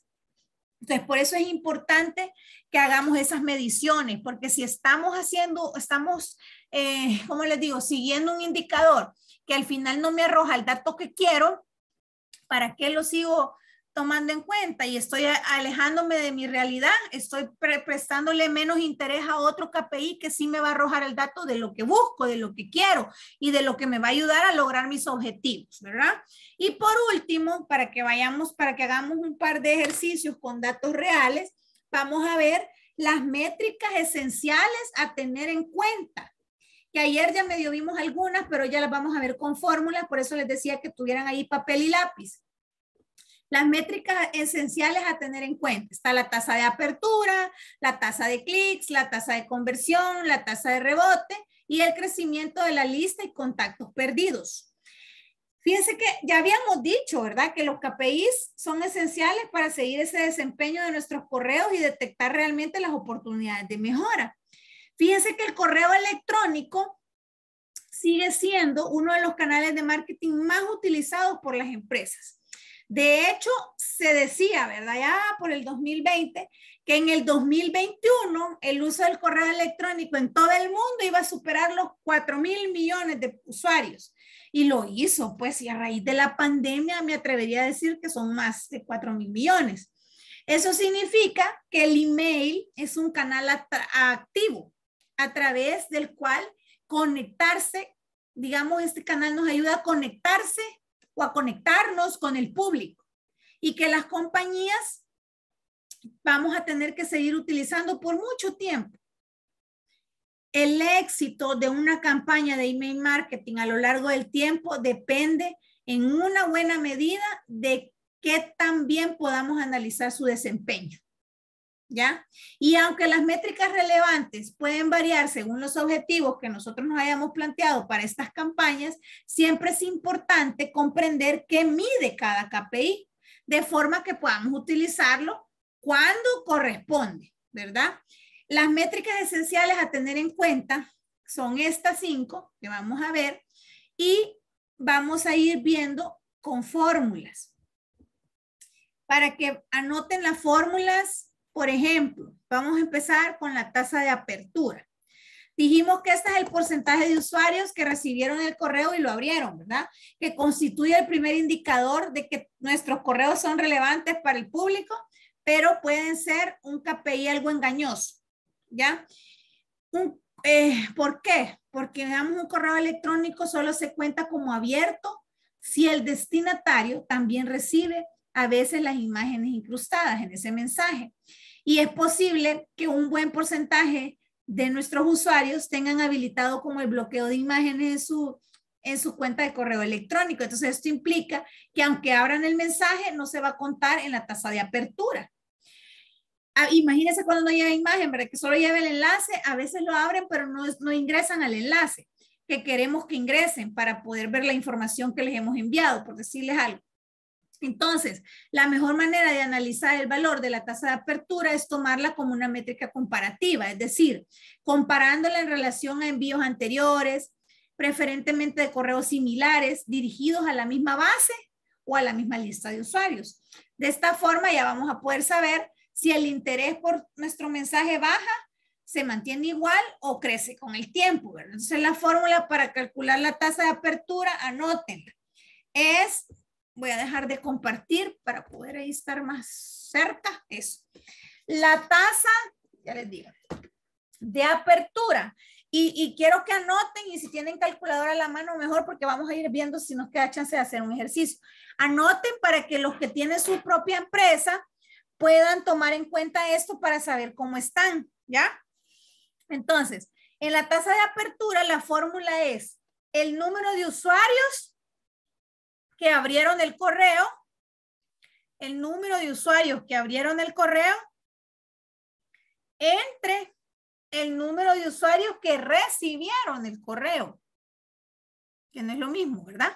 Entonces, por eso es importante que hagamos esas mediciones, porque si estamos haciendo, estamos, como eh, ¿cómo les digo?, siguiendo un indicador que al final no me arroja el dato que quiero, ¿para qué lo sigo tomando en cuenta? Y estoy alejándome de mi realidad, estoy prestándole menos interés a otro KPI que sí me va a arrojar el dato de lo que busco, de lo que quiero y de lo que me va a ayudar a lograr mis objetivos, ¿verdad? Y por último, para que vayamos, para que hagamos un par de ejercicios con datos reales, vamos a ver las métricas esenciales a tener en cuenta que ayer ya medio vimos algunas, pero ya las vamos a ver con fórmulas, por eso les decía que tuvieran ahí papel y lápiz. Las métricas esenciales a tener en cuenta. Está la tasa de apertura, la tasa de clics, la tasa de conversión, la tasa de rebote y el crecimiento de la lista y contactos perdidos. Fíjense que ya habíamos dicho, ¿verdad? Que los KPIs son esenciales para seguir ese desempeño de nuestros correos y detectar realmente las oportunidades de mejora. Fíjense que el correo electrónico sigue siendo uno de los canales de marketing más utilizados por las empresas. De hecho, se decía, ¿verdad? Ya por el 2020, que en el 2021 el uso del correo electrónico en todo el mundo iba a superar los 4 mil millones de usuarios. Y lo hizo, pues, y a raíz de la pandemia me atrevería a decir que son más de 4 mil millones. Eso significa que el email es un canal activo a través del cual conectarse, digamos, este canal nos ayuda a conectarse o a conectarnos con el público y que las compañías vamos a tener que seguir utilizando por mucho tiempo. El éxito de una campaña de email marketing a lo largo del tiempo depende en una buena medida de qué tan bien podamos analizar su desempeño. Y aunque las métricas relevantes pueden variar según los objetivos que nosotros nos hayamos planteado para estas campañas, siempre es importante comprender qué mide cada KPI, de forma que podamos utilizarlo cuando corresponde, ¿verdad? Las métricas esenciales a tener en cuenta son estas cinco que vamos a ver y vamos a ir viendo con fórmulas. Para que anoten las fórmulas por ejemplo, vamos a empezar con la tasa de apertura. Dijimos que este es el porcentaje de usuarios que recibieron el correo y lo abrieron, ¿verdad? Que constituye el primer indicador de que nuestros correos son relevantes para el público, pero pueden ser un KPI algo engañoso, ¿ya? Eh, ¿Por qué? Porque, digamos, un correo electrónico solo se cuenta como abierto si el destinatario también recibe a veces las imágenes incrustadas en ese mensaje y es posible que un buen porcentaje de nuestros usuarios tengan habilitado como el bloqueo de imágenes en su, en su cuenta de correo electrónico. Entonces, esto implica que aunque abran el mensaje, no se va a contar en la tasa de apertura. Ah, imagínense cuando no lleva imagen, ¿verdad? Que solo lleva el enlace, a veces lo abren, pero no, no ingresan al enlace que queremos que ingresen para poder ver la información que les hemos enviado, por decirles algo. Entonces, la mejor manera de analizar el valor de la tasa de apertura es tomarla como una métrica comparativa, es decir, comparándola en relación a envíos anteriores, preferentemente de correos similares dirigidos a la misma base o a la misma lista de usuarios. De esta forma ya vamos a poder saber si el interés por nuestro mensaje baja, se mantiene igual o crece con el tiempo. ¿verdad? Entonces la fórmula para calcular la tasa de apertura, anoten, es voy a dejar de compartir para poder ahí estar más cerca. Eso. La tasa, ya les digo, de apertura. Y, quiero que anoten y si tienen calculadora a la mano, mejor porque vamos a ir viendo si nos queda chance de hacer un ejercicio. Anoten para que los que tienen su propia empresa puedan tomar en cuenta esto para saber cómo están, ¿ya? Entonces, en la tasa de apertura, la fórmula es el número de usuarios que abrieron el correo, el número de usuarios que abrieron el correo, entre el número de usuarios que recibieron el correo, que no es lo mismo, ¿verdad?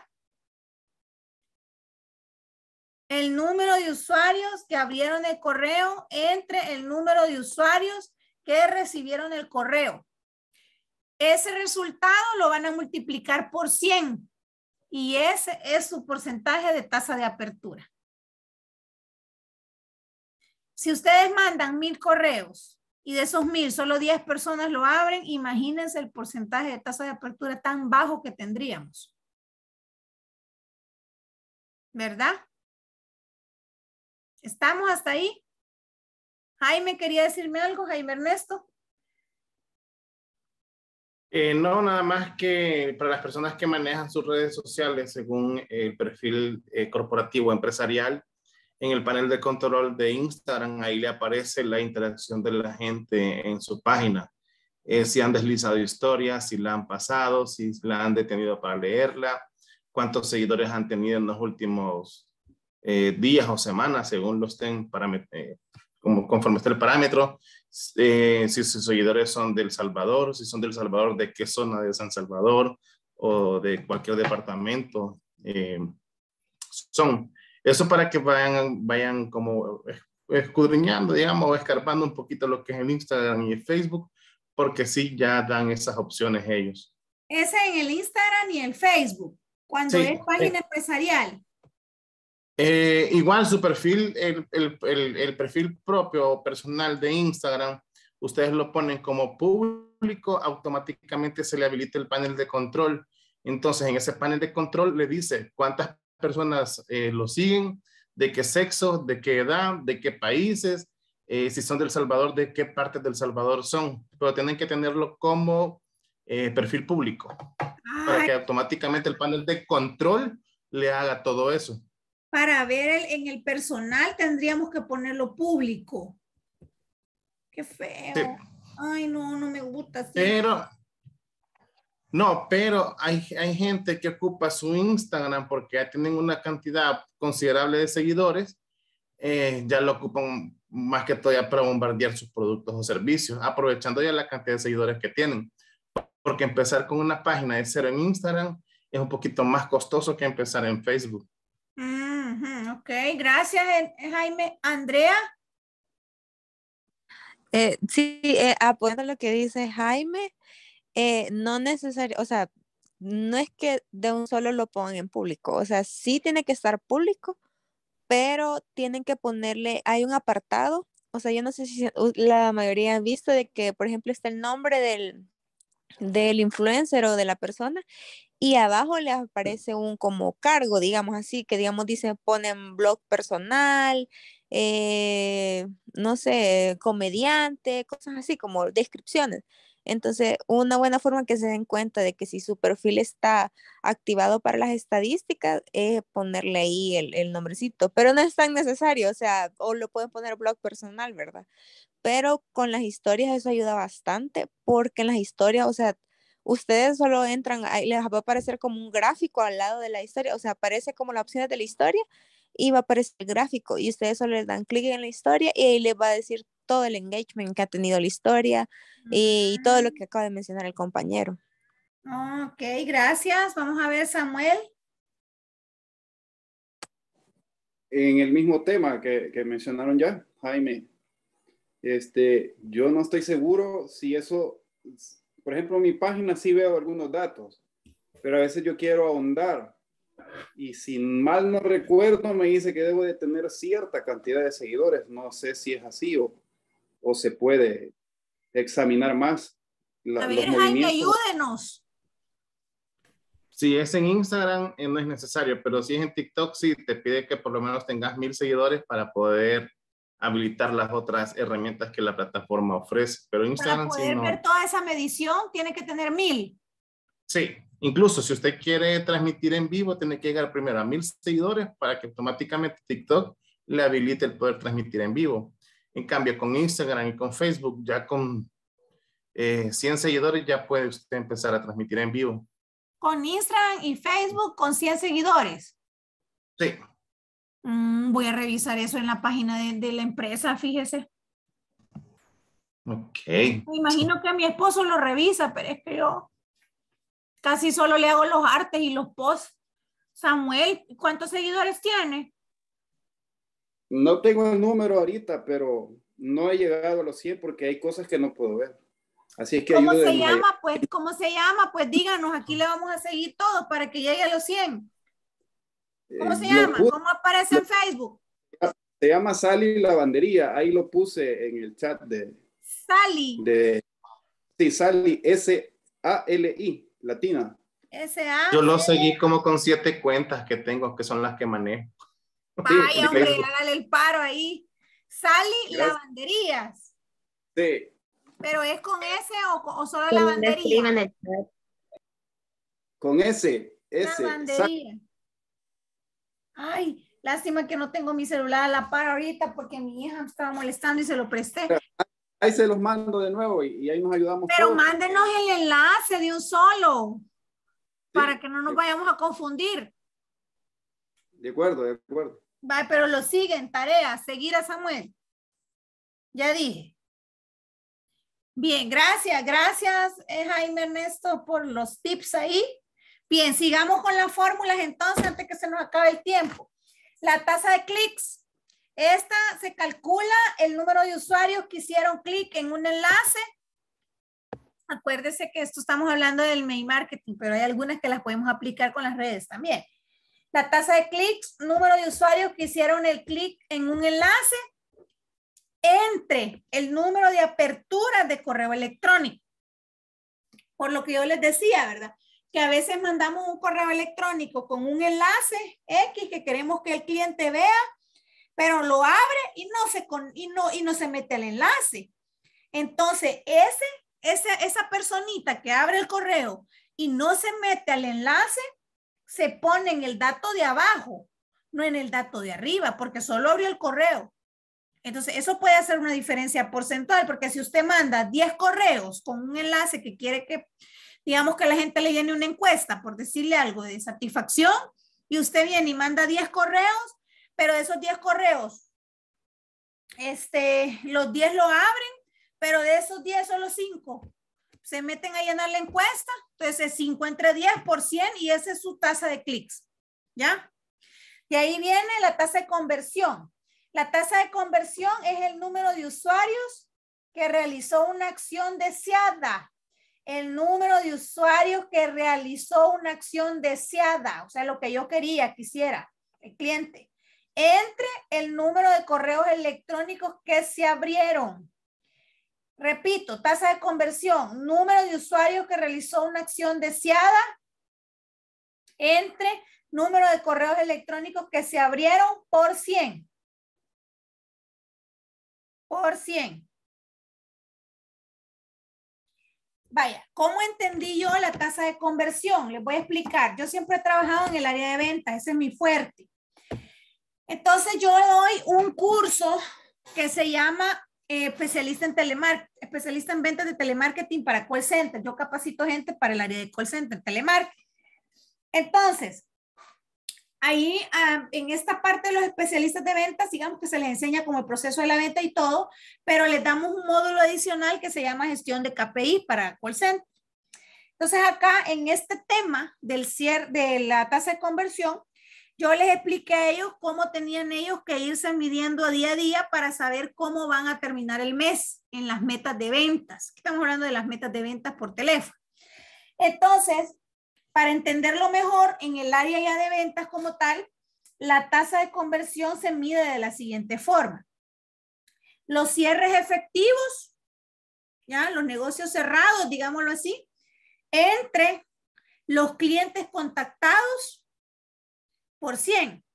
El número de usuarios que abrieron el correo entre el número de usuarios que recibieron el correo. Ese resultado lo van a multiplicar por 100 y ese es su porcentaje de tasa de apertura. Si ustedes mandan mil correos y de esos mil solo 10 personas lo abren, imagínense el porcentaje de tasa de apertura tan bajo que tendríamos. ¿Verdad? ¿Estamos hasta ahí? Jaime quería decirme algo, Jaime Ernesto. Eh, no, nada más que para las personas que manejan sus redes sociales según el perfil eh, corporativo empresarial, en el panel de control de Instagram, ahí le aparece la interacción de la gente en su página. Eh, si han deslizado historias, si la han pasado, si la han detenido para leerla, cuántos seguidores han tenido en los últimos días o semanas, según lo estén para conforme está el parámetro, eh, si sus seguidores son del Salvador, si son del Salvador, de qué zona de San Salvador o de cualquier departamento eh, son. Eso para que vayan, vayan como escudriñando, digamos, escarpando un poquito lo que es el Instagram y el Facebook, porque sí ya dan esas opciones ellos. Es en el Instagram y el Facebook, cuando es página eh. empresarial. Eh, igual su perfil, el, perfil propio personal de Instagram, ustedes lo ponen como público, automáticamente se le habilita el panel de control. Entonces, en ese panel de control le dice cuántas personas eh, lo siguen, de qué sexo, de qué edad, de qué países, eh, si son del Salvador, de qué parte del Salvador son. Pero tienen que tenerlo como perfil público para que automáticamente el panel de control le haga todo eso para ver en el personal tendríamos que ponerlo público. Qué feo. Ay, no, no me gusta. Pero, no, pero hay, hay, gente que ocupa su Instagram porque ya tienen una cantidad considerable de seguidores, eh, ya lo ocupan más que todavía para bombardear sus productos o servicios, aprovechando ya la cantidad de seguidores que tienen. Porque empezar con una página de cero en Instagram es un poquito más costoso que empezar en Facebook ok, gracias eh, Jaime. Andrea. Eh, sí, eh, apoyando lo que dice Jaime, eh, no necesario, o sea, no es que de un solo lo pongan en público, o sea, sí tiene que estar público, pero tienen que ponerle, hay un apartado, o sea, yo no sé si la mayoría han visto de que, por ejemplo, está el nombre del, del influencer o de la persona y abajo le aparece un como cargo, digamos así, que digamos dice ponen blog personal, eh, no sé, comediante, cosas así como descripciones. Entonces, una buena forma que se den cuenta de que si su perfil está activado para las estadísticas es ponerle ahí el, el nombrecito, pero no es tan necesario, o sea, o lo pueden poner blog personal, ¿verdad? Pero con las historias eso ayuda bastante porque en las historias, o sea, ustedes solo entran, ahí les va a aparecer como un gráfico al lado de la historia, o sea, aparece como la opción de la historia y va a aparecer el gráfico y ustedes solo les dan clic en la historia y ahí les va a decir todo el engagement que ha tenido la historia y, todo lo que mm. acaba de mencionar el compañero. Ah, ok, gracias. Vamos a ver, Samuel. En el mismo tema que, mencionaron ya, Jaime, este, yo no estoy seguro si eso por ejemplo, en mi página sí veo algunos datos, pero a veces yo quiero ahondar. Y si mal no recuerdo, me dice que debo de tener cierta cantidad de seguidores. No sé si es así o, se puede examinar más. La, ayúdenos. Si es en Instagram, eh, no es necesario, pero si es en TikTok, sí te pide que por lo menos tengas mil seguidores para poder habilitar las otras herramientas que la plataforma ofrece. Pero Instagram... Para poder ver toda esa medición, tiene que tener mil. Sí, incluso si usted quiere transmitir en vivo, tiene que llegar primero a mil seguidores para que automáticamente TikTok le habilite el poder transmitir en vivo. En cambio, con Instagram y con Facebook, ya con 100 eh, seguidores, ya puede usted empezar a transmitir en vivo. Con Instagram y Facebook, con 100 seguidores. Sí. Mm, voy a revisar eso en la página de, la empresa, fíjese. Ok. Me imagino que mi esposo lo revisa, pero es que yo casi solo le hago los artes y los posts. Samuel, ¿cuántos seguidores tiene? No tengo el número ahorita, pero no he llegado a los 100 porque hay cosas que no puedo ver. Así es que ¿Cómo se llama? Pues, ¿Cómo se llama? Pues díganos, aquí le vamos a seguir todo para que llegue a los 100. ¿Cómo eh, se llama? ¿Cómo aparece en Facebook? Se llama Sally Lavandería. Ahí lo puse en el chat de. Sally. De, sí, Sally, S-A-L-I, latina. S-A. Yo lo seguí como con siete cuentas que tengo, que son las que manejo. Vaya, hombre, hágale el paro ahí. Sally Lavanderías. Sí. ¿Pero es con S o, solo lavandería? Con S, S ay, lástima que no tengo mi celular a la par ahorita porque mi hija me estaba molestando y se lo presté. Ahí se los mando de nuevo y, ahí nos ayudamos. Pero mándenos el enlace de un solo para que no nos vayamos a confundir. De acuerdo, de acuerdo. Va, pero lo siguen, tarea, seguir a Samuel. Ya dije. Bien, gracias, gracias eh, Jaime Ernesto por los tips ahí. Bien, sigamos con las fórmulas entonces antes que se nos acabe el tiempo. La tasa de clics. Esta se calcula el número de usuarios que hicieron clic en un enlace. Acuérdese que esto estamos hablando del mail marketing, pero hay algunas que las podemos aplicar con las redes también. La tasa de clics, número de usuarios que hicieron el clic en un enlace entre el número de aperturas de correo electrónico. Por lo que yo les decía, ¿verdad? que a veces mandamos un correo electrónico con un enlace X que queremos que el cliente vea, pero lo abre y no se, con, y no, y no se mete el enlace. Entonces, ese, esa, esa personita que abre el correo y no se mete al enlace, se pone en el dato de abajo, no en el dato de arriba, porque solo abrió el correo. Entonces, eso puede hacer una diferencia porcentual, porque si usted manda 10 correos con un enlace que quiere que, digamos que la gente le viene una encuesta por decirle algo de satisfacción y usted viene y manda 10 correos, pero esos 10 correos, este, los 10 lo abren, pero de esos 10 solo 5 se meten a llenar la encuesta, entonces 5 entre 10 por 100 y esa es su tasa de clics, ¿ya? Y ahí viene la tasa de conversión. La tasa de conversión es el número de usuarios que realizó una acción deseada el número de usuarios que realizó una acción deseada, o sea, lo que yo quería, quisiera, el cliente, entre el número de correos electrónicos que se abrieron. Repito, tasa de conversión, número de usuarios que realizó una acción deseada, entre número de correos electrónicos que se abrieron por 100. Por 100. Vaya, ¿cómo entendí yo la tasa de conversión? Les voy a explicar. Yo siempre he trabajado en el área de ventas, ese es mi fuerte. Entonces yo doy un curso que se llama eh, especialista en especialista en ventas de telemarketing para call center. Yo capacito gente para el área de call center, telemarketing. Entonces, Ahí, ah, en esta parte, los especialistas de ventas, digamos que se les enseña como el proceso de la venta y todo, pero les damos un módulo adicional que se llama gestión de KPI para call center. Entonces, acá en este tema del cierre, de la tasa de conversión, yo les expliqué a ellos cómo tenían ellos que irse midiendo a día a día para saber cómo van a terminar el mes en las metas de ventas. Estamos hablando de las metas de ventas por teléfono. Entonces, para entenderlo mejor, en el área ya de ventas como tal, la tasa de conversión se mide de la siguiente forma. Los cierres efectivos, ya los negocios cerrados, digámoslo así, entre los clientes contactados por 100.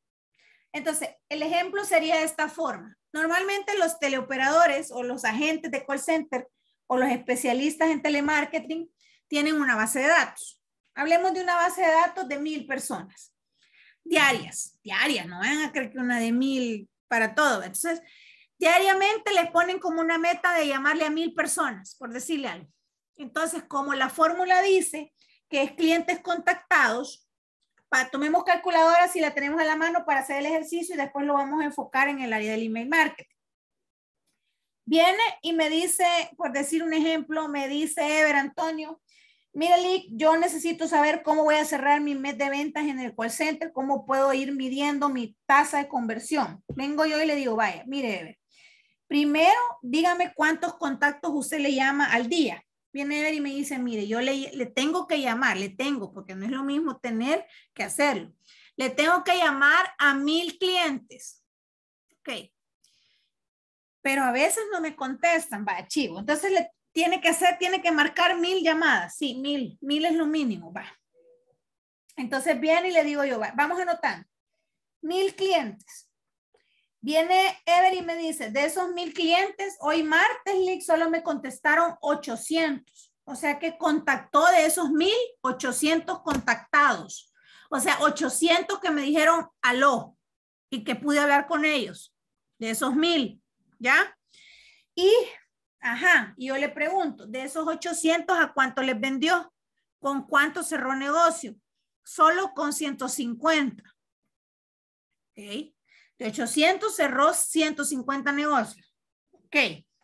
Entonces, el ejemplo sería de esta forma. Normalmente los teleoperadores o los agentes de call center o los especialistas en telemarketing tienen una base de datos. Hablemos de una base de datos de mil personas diarias, diarias, no van a creer que una de mil para todo. Entonces, diariamente les ponen como una meta de llamarle a mil personas, por decirle algo. Entonces, como la fórmula dice que es clientes contactados, pa, tomemos calculadora si la tenemos a la mano para hacer el ejercicio y después lo vamos a enfocar en el área del email marketing. Viene y me dice, por decir un ejemplo, me dice Ever Antonio, Mire, Lee, yo necesito saber cómo voy a cerrar mi mes de ventas en el call center, cómo puedo ir midiendo mi tasa de conversión. Vengo yo y le digo, vaya, mire, primero dígame cuántos contactos usted le llama al día. Viene Ever y me dice, mire, yo le, le tengo que llamar, le tengo, porque no es lo mismo tener que hacerlo. Le tengo que llamar a mil clientes. Ok. Pero a veces no me contestan, va, chivo. Entonces le tiene que hacer, tiene que marcar mil llamadas. Sí, mil, mil es lo mínimo, va. Entonces viene y le digo yo, vamos vamos anotar. Mil clientes. Viene Ever y me dice, de esos mil clientes, hoy martes, solo me contestaron 800. O sea que contactó de esos mil, 800 contactados. O sea, 800 que me dijeron aló y que pude hablar con ellos, de esos mil, ¿ya? Y Ajá, y yo le pregunto, de esos 800, ¿a cuánto les vendió? ¿Con cuánto cerró negocio? Solo con 150. ¿Ok? De 800 cerró 150 negocios. ¿Ok?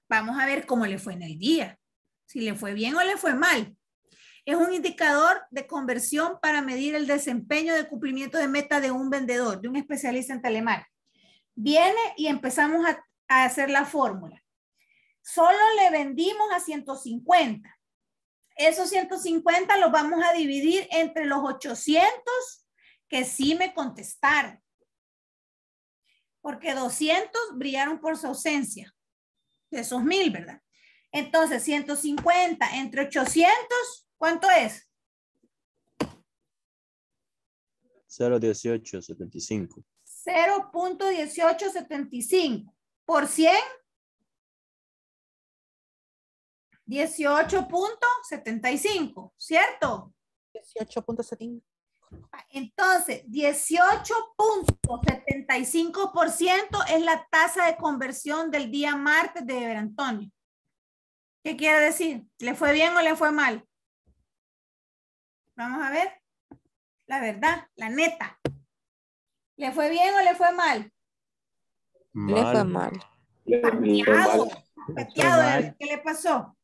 Vamos a ver cómo le fue en el día, si le fue bien o le fue mal. Es un indicador de conversión para medir el desempeño de cumplimiento de meta de un vendedor, de un especialista en telemarketing. Viene y empezamos a hacer la fórmula. Solo le vendimos a 150. Esos 150 los vamos a dividir entre los 800 que sí me contestaron. Porque 200 brillaron por su ausencia. De esos 1000, ¿verdad? Entonces, 150 entre 800, ¿cuánto es? 0.1875. 0.1875 por 100 18.75, ¿cierto? 18.75. Entonces, 18.75% es la tasa de conversión del día martes de Ever Antonio. ¿Qué quiere decir? ¿Le fue bien o le fue mal? Vamos a ver. La verdad, la neta. ¿Le fue bien o le fue mal? Le fue mal. ¿Qué le pasó?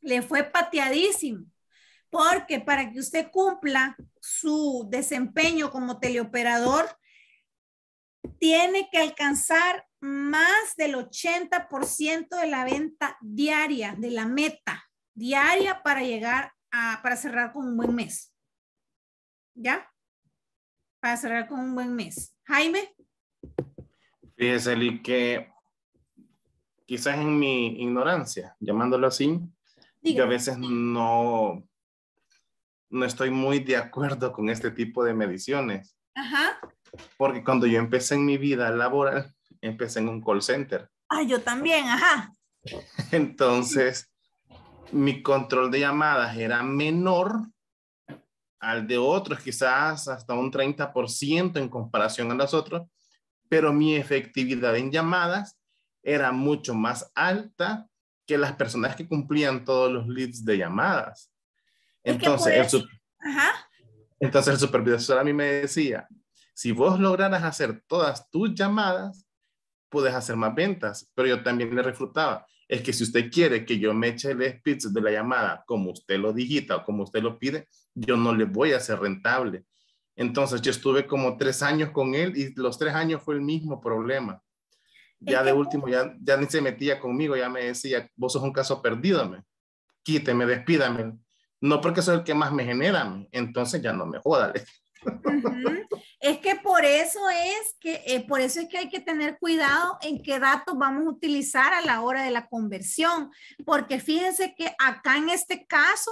le fue pateadísimo, porque para que usted cumpla su desempeño como teleoperador, tiene que alcanzar más del 80% de la venta diaria, de la meta diaria para llegar a, para cerrar con un buen mes. ¿Ya? Para cerrar con un buen mes. Jaime. Fíjese, que quizás en mi ignorancia, llamándolo así, a veces no, no estoy muy de acuerdo con este tipo de mediciones. Ajá. Porque cuando yo empecé en mi vida laboral, empecé en un call center. Ah, yo también, ajá. Entonces, mi control de llamadas era menor al de otros, quizás hasta un 30% en comparación a los otros, pero mi efectividad en llamadas era mucho más alta que las personas que cumplían todos los leads de llamadas. entonces, el entonces supervisor a mí me decía, si vos lograras hacer todas tus llamadas, puedes hacer más ventas, pero yo también le refutaba, es que si usted quiere que yo me eche el speech de la llamada como usted lo digita o como usted lo pide, yo no le voy a hacer rentable. Entonces yo estuve como tres años con él y los tres años fue el mismo problema ya de último, ya, ya ni se metía conmigo, ya me decía, vos sos un caso me quíteme, despídame. No porque soy el que más me genera, entonces ya no me jodas. Es que por eso es que eh, por eso es que hay que tener cuidado en qué datos vamos a utilizar a la hora de la conversión, porque fíjense que acá en este caso,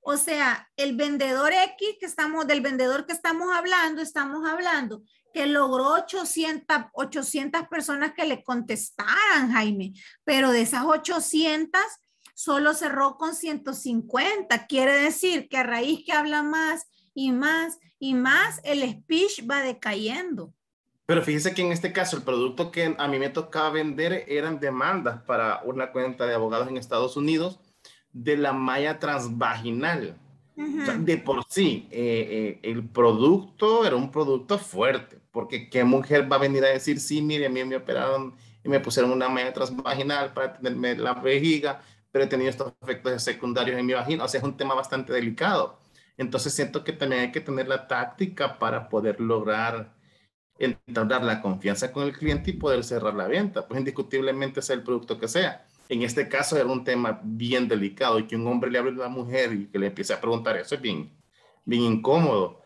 o sea, el vendedor X que estamos del vendedor que estamos hablando, estamos hablando que logró 800, 800 personas que le contestaran, Jaime, pero de esas 800 solo cerró con 150. Quiere decir que a raíz que habla más y más y más, el speech va decayendo. Pero fíjese que en este caso el producto que a mí me tocaba vender eran demandas para una cuenta de abogados en Estados Unidos de la malla transvaginal de por sí, eh, eh, el producto era un producto fuerte, porque qué mujer va a venir a decir, sí, mire, a mí me operaron y me pusieron una malla transvaginal para tenerme la vejiga, pero he tenido estos efectos secundarios en mi vagina. O sea, es un tema bastante delicado. Entonces siento que también hay que tener la táctica para poder lograr entablar la confianza con el cliente y poder cerrar la venta, pues indiscutiblemente sea el producto que sea en este caso era un tema bien delicado y que un hombre le hable a una mujer y que le empiece a preguntar eso es bien, bien incómodo.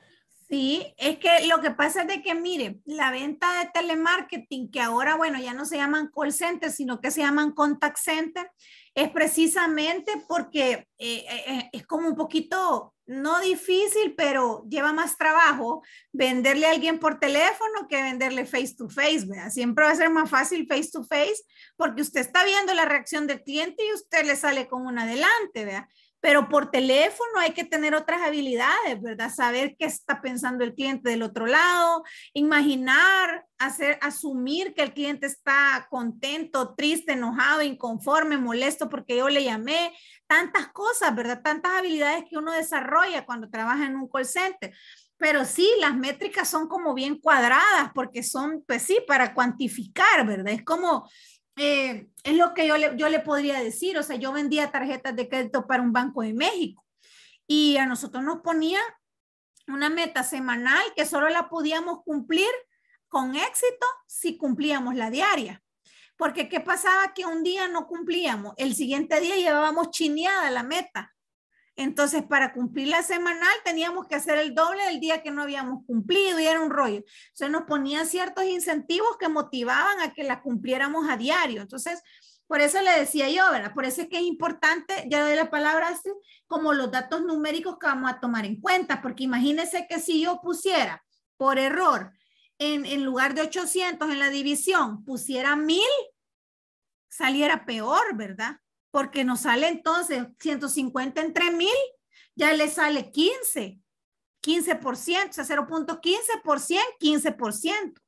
Sí, es que lo que pasa es de que, mire, la venta de telemarketing, que ahora, bueno, ya no se llaman call center, sino que se llaman contact center, es precisamente porque eh, eh, es como un poquito, no difícil, pero lleva más trabajo venderle a alguien por teléfono que venderle face to face, ¿verdad? Siempre va a ser más fácil face to face porque usted está viendo la reacción del cliente y usted le sale con un adelante, ¿verdad? Pero por teléfono hay que tener otras habilidades, ¿verdad? Saber qué está pensando el cliente del otro lado, imaginar, hacer, asumir que el cliente está contento, triste, enojado, inconforme, molesto porque yo le llamé, tantas cosas, ¿verdad? Tantas habilidades que uno desarrolla cuando trabaja en un call center pero sí, las métricas son como bien cuadradas porque son, pues sí, para cuantificar, ¿verdad? Es como, eh, es lo que yo le, yo le podría decir, o sea, yo vendía tarjetas de crédito para un banco de México y a nosotros nos ponía una meta semanal que solo la podíamos cumplir con éxito si cumplíamos la diaria. Porque ¿qué pasaba? Que un día no cumplíamos, el siguiente día llevábamos chineada la meta entonces, para cumplir la semanal teníamos que hacer el doble del día que no habíamos cumplido y era un rollo. Se nos ponían ciertos incentivos que motivaban a que la cumpliéramos a diario. Entonces, por eso le decía yo, ¿verdad? Por eso es que es importante, ya doy la palabra, así, este, como los datos numéricos que vamos a tomar en cuenta, porque imagínense que si yo pusiera por error en, en lugar de 800 en la división, pusiera 1000, saliera peor, ¿verdad? porque nos sale entonces 150 entre 1000, ya le sale 15, 15%, o sea, 0.15%, 15%.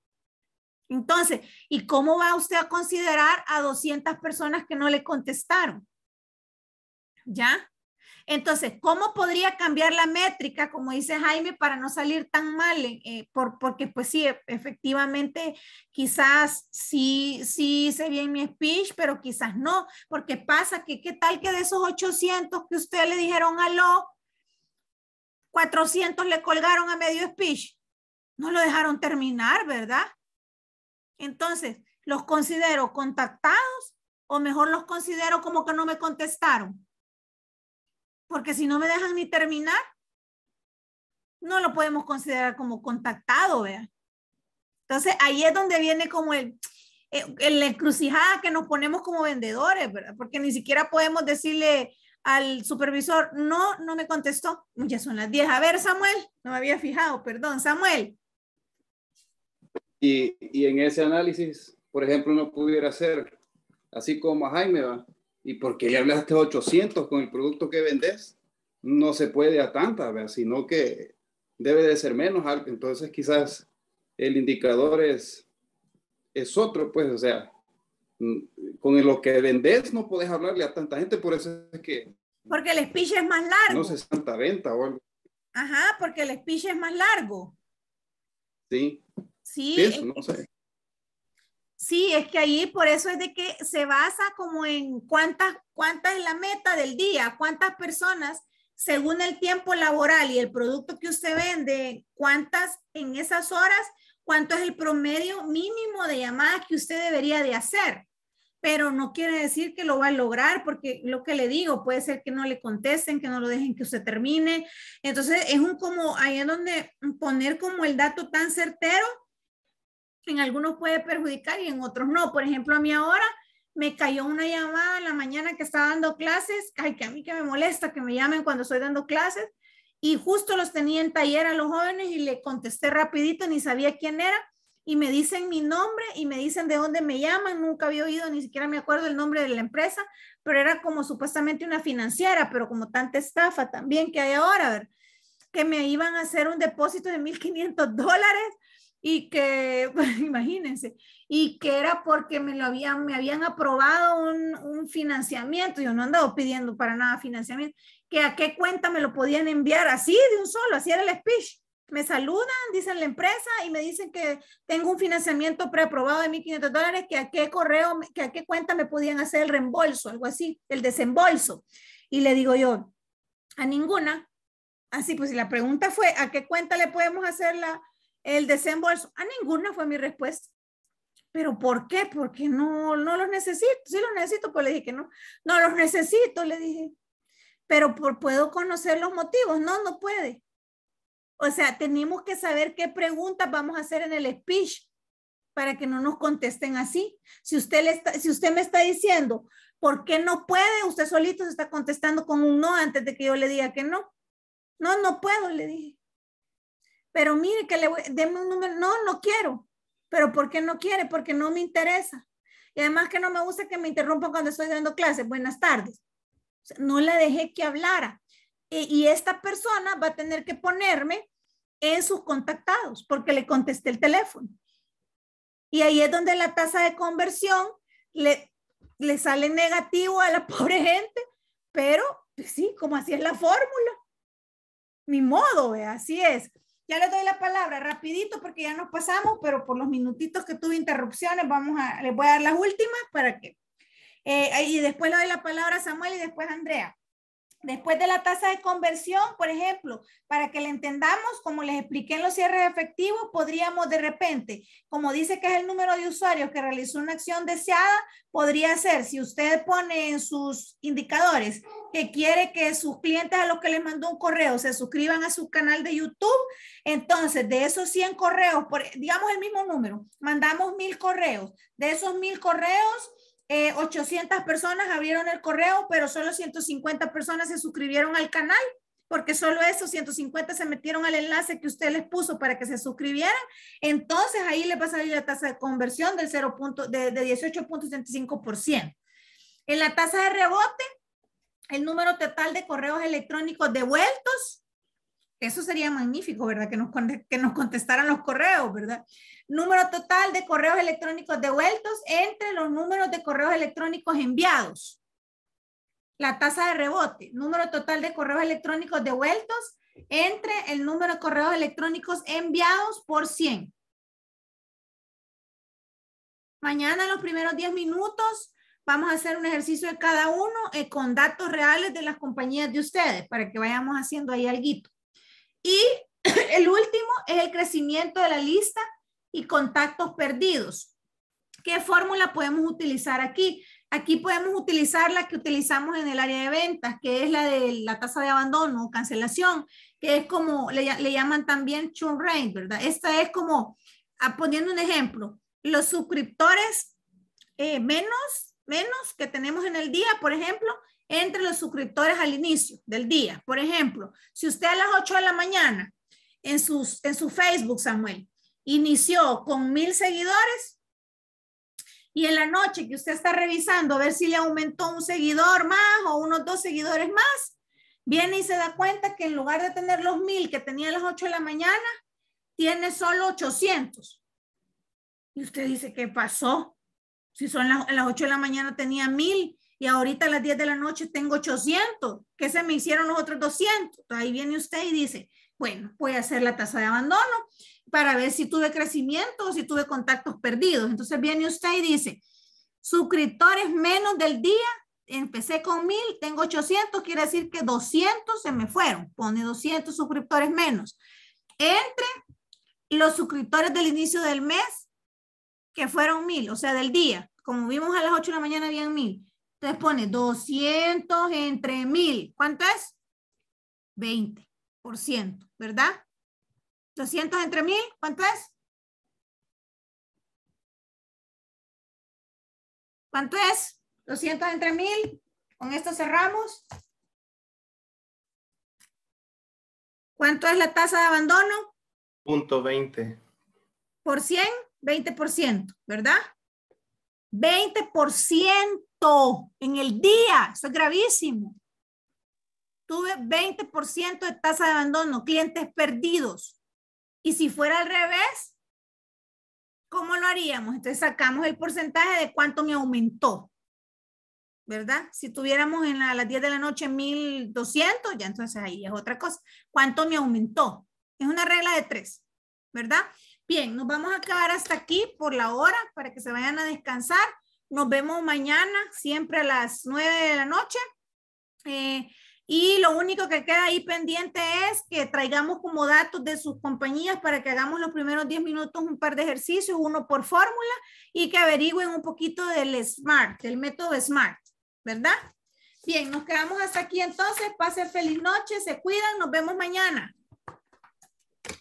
Entonces, ¿y cómo va usted a considerar a 200 personas que no le contestaron? ¿Ya? Entonces, ¿cómo podría cambiar la métrica, como dice Jaime, para no salir tan mal? Eh, porque pues sí, e-, efectivamente, quizás sí, sí hice bien mi speech, pero quizás no, porque pasa que qué tal que de esos 800 que ustedes le dijeron aló, 400 le colgaron a medio speech. No lo dejaron terminar, ¿verdad? Entonces, ¿los considero contactados o mejor los considero como que no me contestaron? porque si no me dejan ni terminar, no lo podemos considerar como contactado, vea. Entonces ahí es donde viene como el, eh, el, encrucijada que nos ponemos como vendedores, ¿verdad? Porque ni siquiera podemos decirle al supervisor, no, no me contestó, ya son las 10. A ver, Samuel, no me había fijado, perdón, Samuel. Y, y en ese análisis, por ejemplo, no pudiera ser así como a Jaime, ¿va? ¿Y porque ya hablaste 800 con el producto que vendes? No se puede a tanta, sino que debe de ser menos alto. Entonces quizás el indicador es, es otro, pues, o sea, mm, con lo que vendes no puedes hablarle a tanta gente, por eso es que... Porque el speech es más largo. No sé, tanta venta o algo. Ajá, porque el speech es más largo. Sí. Sí. no sé. Sí, es que ahí por eso es de que se basa como en cuántas, cuánta es la meta del día, cuántas personas, según el tiempo laboral y el producto que usted vende, cuántas en esas horas, cuánto es el promedio mínimo de llamadas que usted debería de hacer. Pero no quiere decir que lo va a lograr, porque lo que le digo, puede ser que no le contesten, que no lo dejen que usted termine. Entonces es un como, ahí es donde poner como el dato tan certero en algunos puede perjudicar y en otros no. Por ejemplo, a mí ahora me cayó una llamada en la mañana que estaba dando clases, ay, que a mí que me molesta que me llamen cuando estoy dando clases, y justo los tenía en taller a los jóvenes y le contesté rapidito, ni sabía quién era, y me dicen mi nombre y me dicen de dónde me llaman, nunca había oído, ni siquiera me acuerdo el nombre de la empresa, pero era como supuestamente una financiera, pero como tanta estafa también que hay ahora, a ver, que me iban a hacer un depósito de 1.500 dólares y que, imagínense, y que era porque me, lo habían, me habían aprobado un, un financiamiento, yo no andaba pidiendo para nada financiamiento, que a qué cuenta me lo podían enviar así de un solo, así era el speech. Me saludan, dicen la empresa y me dicen que tengo un financiamiento preaprobado de 1.500 dólares, que a qué correo, que a qué cuenta me podían hacer el reembolso, algo así, el desembolso. Y le digo yo, a ninguna. Así pues, si la pregunta fue, ¿a qué cuenta le podemos hacer la, el desembolso. A ninguna fue mi respuesta. ¿Pero por qué? Porque no, no los necesito. Sí los necesito, pues le dije que no. No los necesito, le dije. Pero puedo conocer los motivos. No, no puede. O sea, tenemos que saber qué preguntas vamos a hacer en el speech para que no nos contesten así. Si usted, le si usted me está diciendo, ¿por qué no puede? Usted solito se está contestando con un no antes de que yo le diga que no. No, no puedo, le dije pero mire que le voy, un número, no, no quiero, pero ¿por qué no quiere? Porque no me interesa. Y además que no me gusta que me interrumpa cuando estoy dando clases, buenas tardes. no le dejé que hablara. E, y esta persona va a tener que ponerme en sus contactados porque le contesté el teléfono. Y ahí es donde la tasa de conversión le, le sale negativo a la pobre gente, pero pues sí, como así es la fórmula. Mi modo, así es. Ya les doy la palabra rapidito porque ya nos pasamos, pero por los minutitos que tuve interrupciones, vamos a, les voy a dar las últimas para que. Eh, y después le doy la palabra a Samuel y después a Andrea. Después de la tasa de conversión, por ejemplo, para que le entendamos, como les expliqué en los cierres efectivos, podríamos de repente, como dice que es el número de usuarios que realizó una acción deseada, podría ser, si usted pone en sus indicadores que quiere que sus clientes a los que les mandó un correo se suscriban a su canal de YouTube, entonces de esos 100 correos, digamos el mismo número, mandamos mil correos, de esos mil correos, 800 eh, personas abrieron el correo, pero solo 150 personas se suscribieron al canal, porque solo esos 150 se metieron al enlace que usted les puso para que se suscribieran. Entonces ahí le va a salir la tasa de conversión del 0. de, de 18.75%. En la tasa de rebote, el número total de correos electrónicos devueltos, eso sería magnífico, ¿verdad? Que nos, que nos contestaran los correos, ¿verdad? Número total de correos electrónicos devueltos entre los números de correos electrónicos enviados. La tasa de rebote. Número total de correos electrónicos devueltos entre el número de correos electrónicos enviados por 100. Mañana en los primeros 10 minutos vamos a hacer un ejercicio de cada uno eh, con datos reales de las compañías de ustedes para que vayamos haciendo ahí algo. Y el último es el crecimiento de la lista y contactos perdidos. ¿Qué fórmula podemos utilizar aquí? Aquí podemos utilizar la que utilizamos en el área de ventas, que es la de la tasa de abandono o cancelación, que es como le, llaman también churn rate, ¿verdad? Esta es como, ah, poniendo un ejemplo, los suscriptores eh, menos, menos que tenemos en el día, por ejemplo, entre los suscriptores al inicio del día. Por ejemplo, si usted a las 8 de la mañana en, sus, en su Facebook, Samuel, inició con mil seguidores y en la noche que usted está revisando a ver si le aumentó un seguidor más o unos dos seguidores más, viene y se da cuenta que en lugar de tener los mil que tenía a las 8 de la mañana, tiene solo 800. Y usted dice, ¿qué pasó? Si son las, a las 8 de la mañana tenía mil y ahorita a las 10 de la noche tengo 800, que se me hicieron los otros 200. Ahí viene usted y dice, bueno, voy a hacer la tasa de abandono para ver si tuve crecimiento o si tuve contactos perdidos. Entonces viene usted y dice, suscriptores menos del día, empecé con 1000, tengo 800, quiere decir que 200 se me fueron, pone 200 suscriptores menos. Entre los suscriptores del inicio del mes, que fueron 1000, o sea, del día, como vimos a las 8 de la mañana, habían 1000 entonces pone 200 entre mil. ¿Cuánto es? 20%, ¿verdad? 200 entre mil. ¿cuánto es? ¿Cuánto es? 200 entre mil. Con esto cerramos. ¿Cuánto es la tasa de abandono? Punto 20. ¿Por 100? 20%, ¿verdad? 20% en el día. Eso es gravísimo. Tuve 20% de tasa de abandono, clientes perdidos. Y si fuera al revés, ¿cómo lo haríamos? Entonces sacamos el porcentaje de cuánto me aumentó. ¿Verdad? Si tuviéramos en a las 10 de la noche 1200, ya entonces ahí es otra cosa. ¿Cuánto me aumentó? Es una regla de tres, ¿verdad? Bien, nos vamos a acabar hasta aquí por la hora para que se vayan a descansar. Nos vemos mañana, siempre a las 9 de la noche. Eh, y lo único que queda ahí pendiente es que traigamos como datos de sus compañías para que hagamos los primeros 10 minutos un par de ejercicios, uno por fórmula, y que averigüen un poquito del SMART, del método SMART, ¿verdad? Bien, nos quedamos hasta aquí entonces. Pasen feliz noche, se cuidan, nos vemos mañana. Pues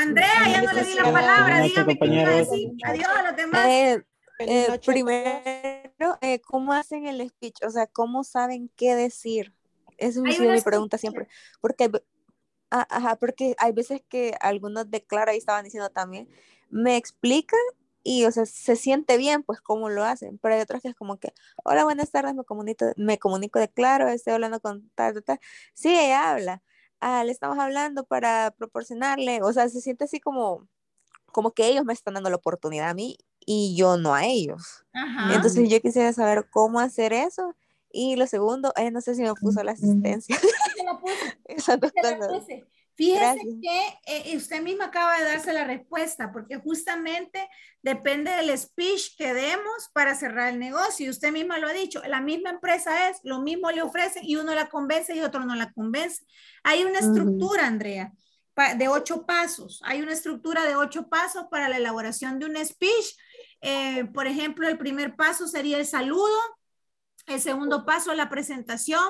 Andrea, ya no le di la palabra, dígame qué decir. Adiós a los demás. Eh, eh, primero, eh, ¿cómo hacen el speech? O sea, ¿cómo saben qué decir? Esa es mi pregunta siempre. Porque, ajá, porque hay veces que algunos declaran ahí y estaban diciendo también, me explican y, o sea, se siente bien, pues, cómo lo hacen. Pero hay otros que es como que, hola, buenas tardes, me comunico, me comunico de Claro, estoy hablando con tal, tal, tal. Sí, habla. Ah, le estamos hablando para proporcionarle, o sea, se siente así como como que ellos me están dando la oportunidad a mí y yo no a ellos. Entonces yo quisiera saber cómo hacer eso. Y lo segundo, eh, no sé si me puso la asistencia. Fíjese que eh, usted misma acaba de darse la respuesta, porque justamente depende del speech que demos para cerrar el negocio. Y usted misma lo ha dicho, la misma empresa es, lo mismo le ofrece, y uno la convence y otro no la convence. Hay una estructura, Andrea, de ocho pasos. Hay una estructura de ocho pasos para la elaboración de un speech eh, por ejemplo, el primer paso sería el saludo, el segundo paso la presentación,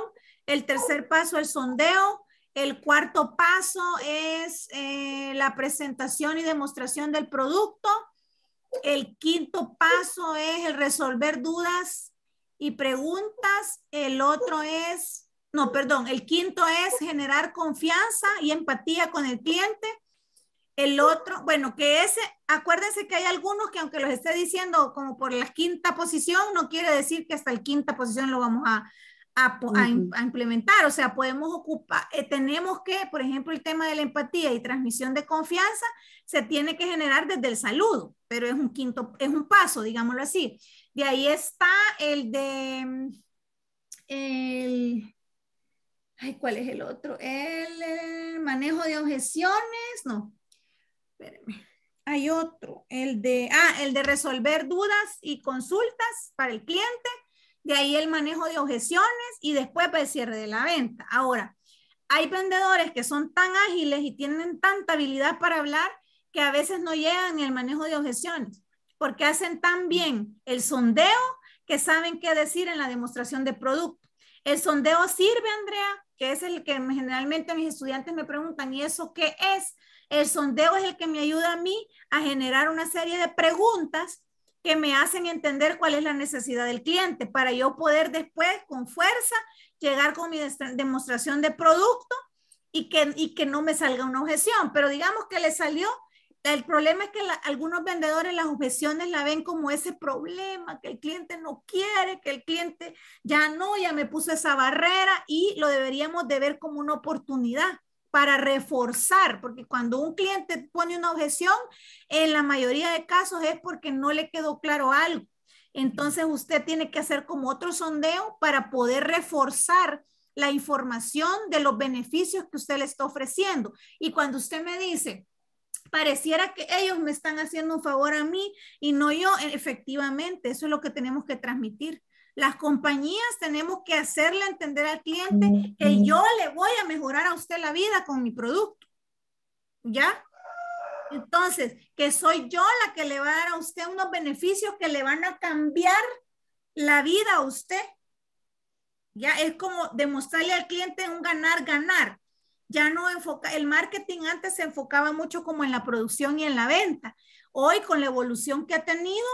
el tercer paso el sondeo, el cuarto paso es eh, la presentación y demostración del producto, el quinto paso es el resolver dudas y preguntas, el otro es, no, perdón, el quinto es generar confianza y empatía con el cliente. El otro, bueno, que ese, acuérdense que hay algunos que aunque los esté diciendo como por la quinta posición, no quiere decir que hasta la quinta posición lo vamos a, a, implementar. O sea, podemos ocupar, eh, tenemos que, por ejemplo, el tema de la empatía y transmisión de confianza se tiene que generar desde el saludo, pero es un quinto, es un paso, digámoslo así. De ahí está el de, el, ay, ¿cuál es el otro? el manejo de objeciones, no, Espérenme. Hay otro, el de, ah, el de resolver dudas y consultas para el cliente, de ahí el manejo de objeciones y después el cierre de la venta. Ahora, hay vendedores que son tan ágiles y tienen tanta habilidad para hablar que a veces no llegan en el manejo de objeciones, porque hacen tan bien el sondeo que saben qué decir en la demostración de producto. El sondeo sirve, Andrea, que es el que generalmente mis estudiantes me preguntan, ¿y eso qué es? El sondeo es el que me ayuda a mí a generar una serie de preguntas que me hacen entender cuál es la necesidad del cliente para yo poder después con fuerza llegar con mi demostración de producto y que, que no me salga una objeción. Pero digamos que le salió, el problema es que algunos vendedores las objeciones la ven como ese problema, que el cliente no quiere, que el cliente ya no, ya me puso esa barrera y lo deberíamos de ver como una oportunidad para reforzar, porque cuando un cliente pone una objeción, en la mayoría de casos es porque no le quedó claro algo. Entonces usted tiene que hacer como otro sondeo para poder reforzar la información de los beneficios que usted le está ofreciendo. Y cuando usted me dice, pareciera que ellos me están haciendo un favor a mí y no yo, efectivamente, eso es lo que tenemos que transmitir. Las compañías tenemos que hacerle entender al cliente que yo le voy a mejorar a usted la vida con mi producto. ¿Ya? Entonces, que soy yo la que le va a dar a usted unos beneficios que le van a cambiar la vida a usted. Ya es como demostrarle al cliente un ganar, ganar. Ya no enfoca, el marketing antes se enfocaba mucho como en la producción y en la venta. Hoy con la evolución que ha tenido,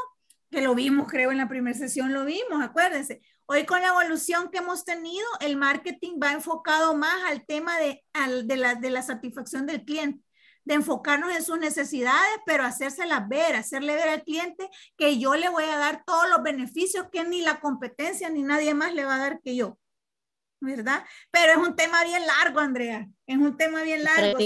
que lo vimos, creo, en la primera sesión, lo vimos, acuérdense. Hoy con la evolución que hemos tenido, el marketing va enfocado más al tema de, al, de, la, de la satisfacción del cliente de enfocarnos en sus necesidades, pero hacérselas ver, hacerle ver al cliente que yo le voy a dar todos los beneficios que ni la competencia ni nadie más le va a dar que yo. ¿Verdad? Pero es un tema bien largo, Andrea. Es un tema bien largo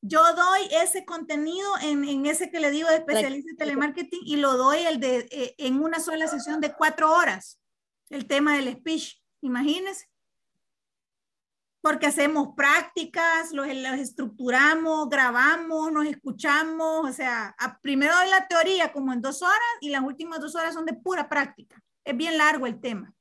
yo doy ese contenido en, ese que le digo de especialista en telemarketing y lo doy el de, eh, en una sola sesión de cuatro horas, el tema del speech, imagínense. Porque hacemos prácticas, los, estructuramos, grabamos, nos escuchamos, o sea, primero doy la teoría como en dos horas y las últimas dos horas son de pura práctica. Es bien largo el tema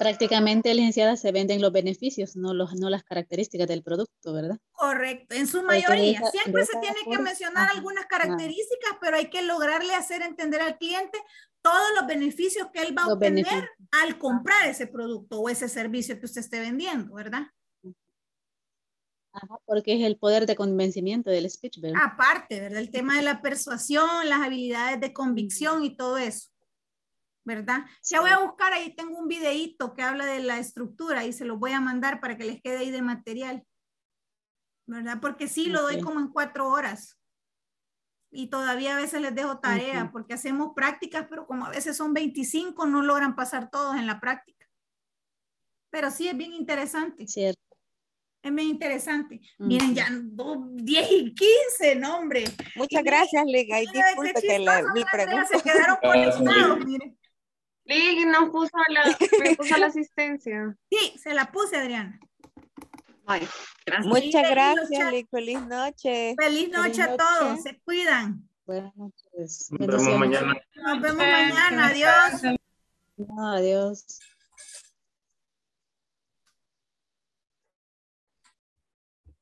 prácticamente, licenciada, se venden los beneficios, no, los, no las características del producto, ¿verdad? Correcto, en su mayoría. Siempre se tiene que mencionar algunas características, pero hay que lograrle hacer entender al cliente todos los beneficios que él va a obtener al comprar ese producto o ese servicio que usted esté vendiendo, ¿verdad? Ajá, porque es el poder de convencimiento del speech, ¿verdad? Aparte, ¿verdad? El tema de la persuasión, las habilidades de convicción y todo eso. ¿verdad? Ya voy a buscar, ahí tengo un videíto que habla de la estructura y se lo voy a mandar para que les quede ahí de material, ¿verdad? Porque sí, lo doy como en cuatro horas. Y todavía a veces les dejo tarea porque hacemos prácticas, pero como a veces son 25, no logran pasar todos en la práctica. Pero sí es bien interesante. Cierto. Es bien interesante. Miren, ya 10 y 15, no, hombre. Muchas gracias, Lega. Y disculpe que mi pregunta. Se quedaron conectados, Lig nos puso la, puso la asistencia. Sí, se la puse, Adriana. gracias. Muchas gracias, Lig. Feliz noche. Feliz noche a todos. Se cuidan. Buenas noches. Nos vemos mañana. Nos vemos mañana. Adiós. adiós.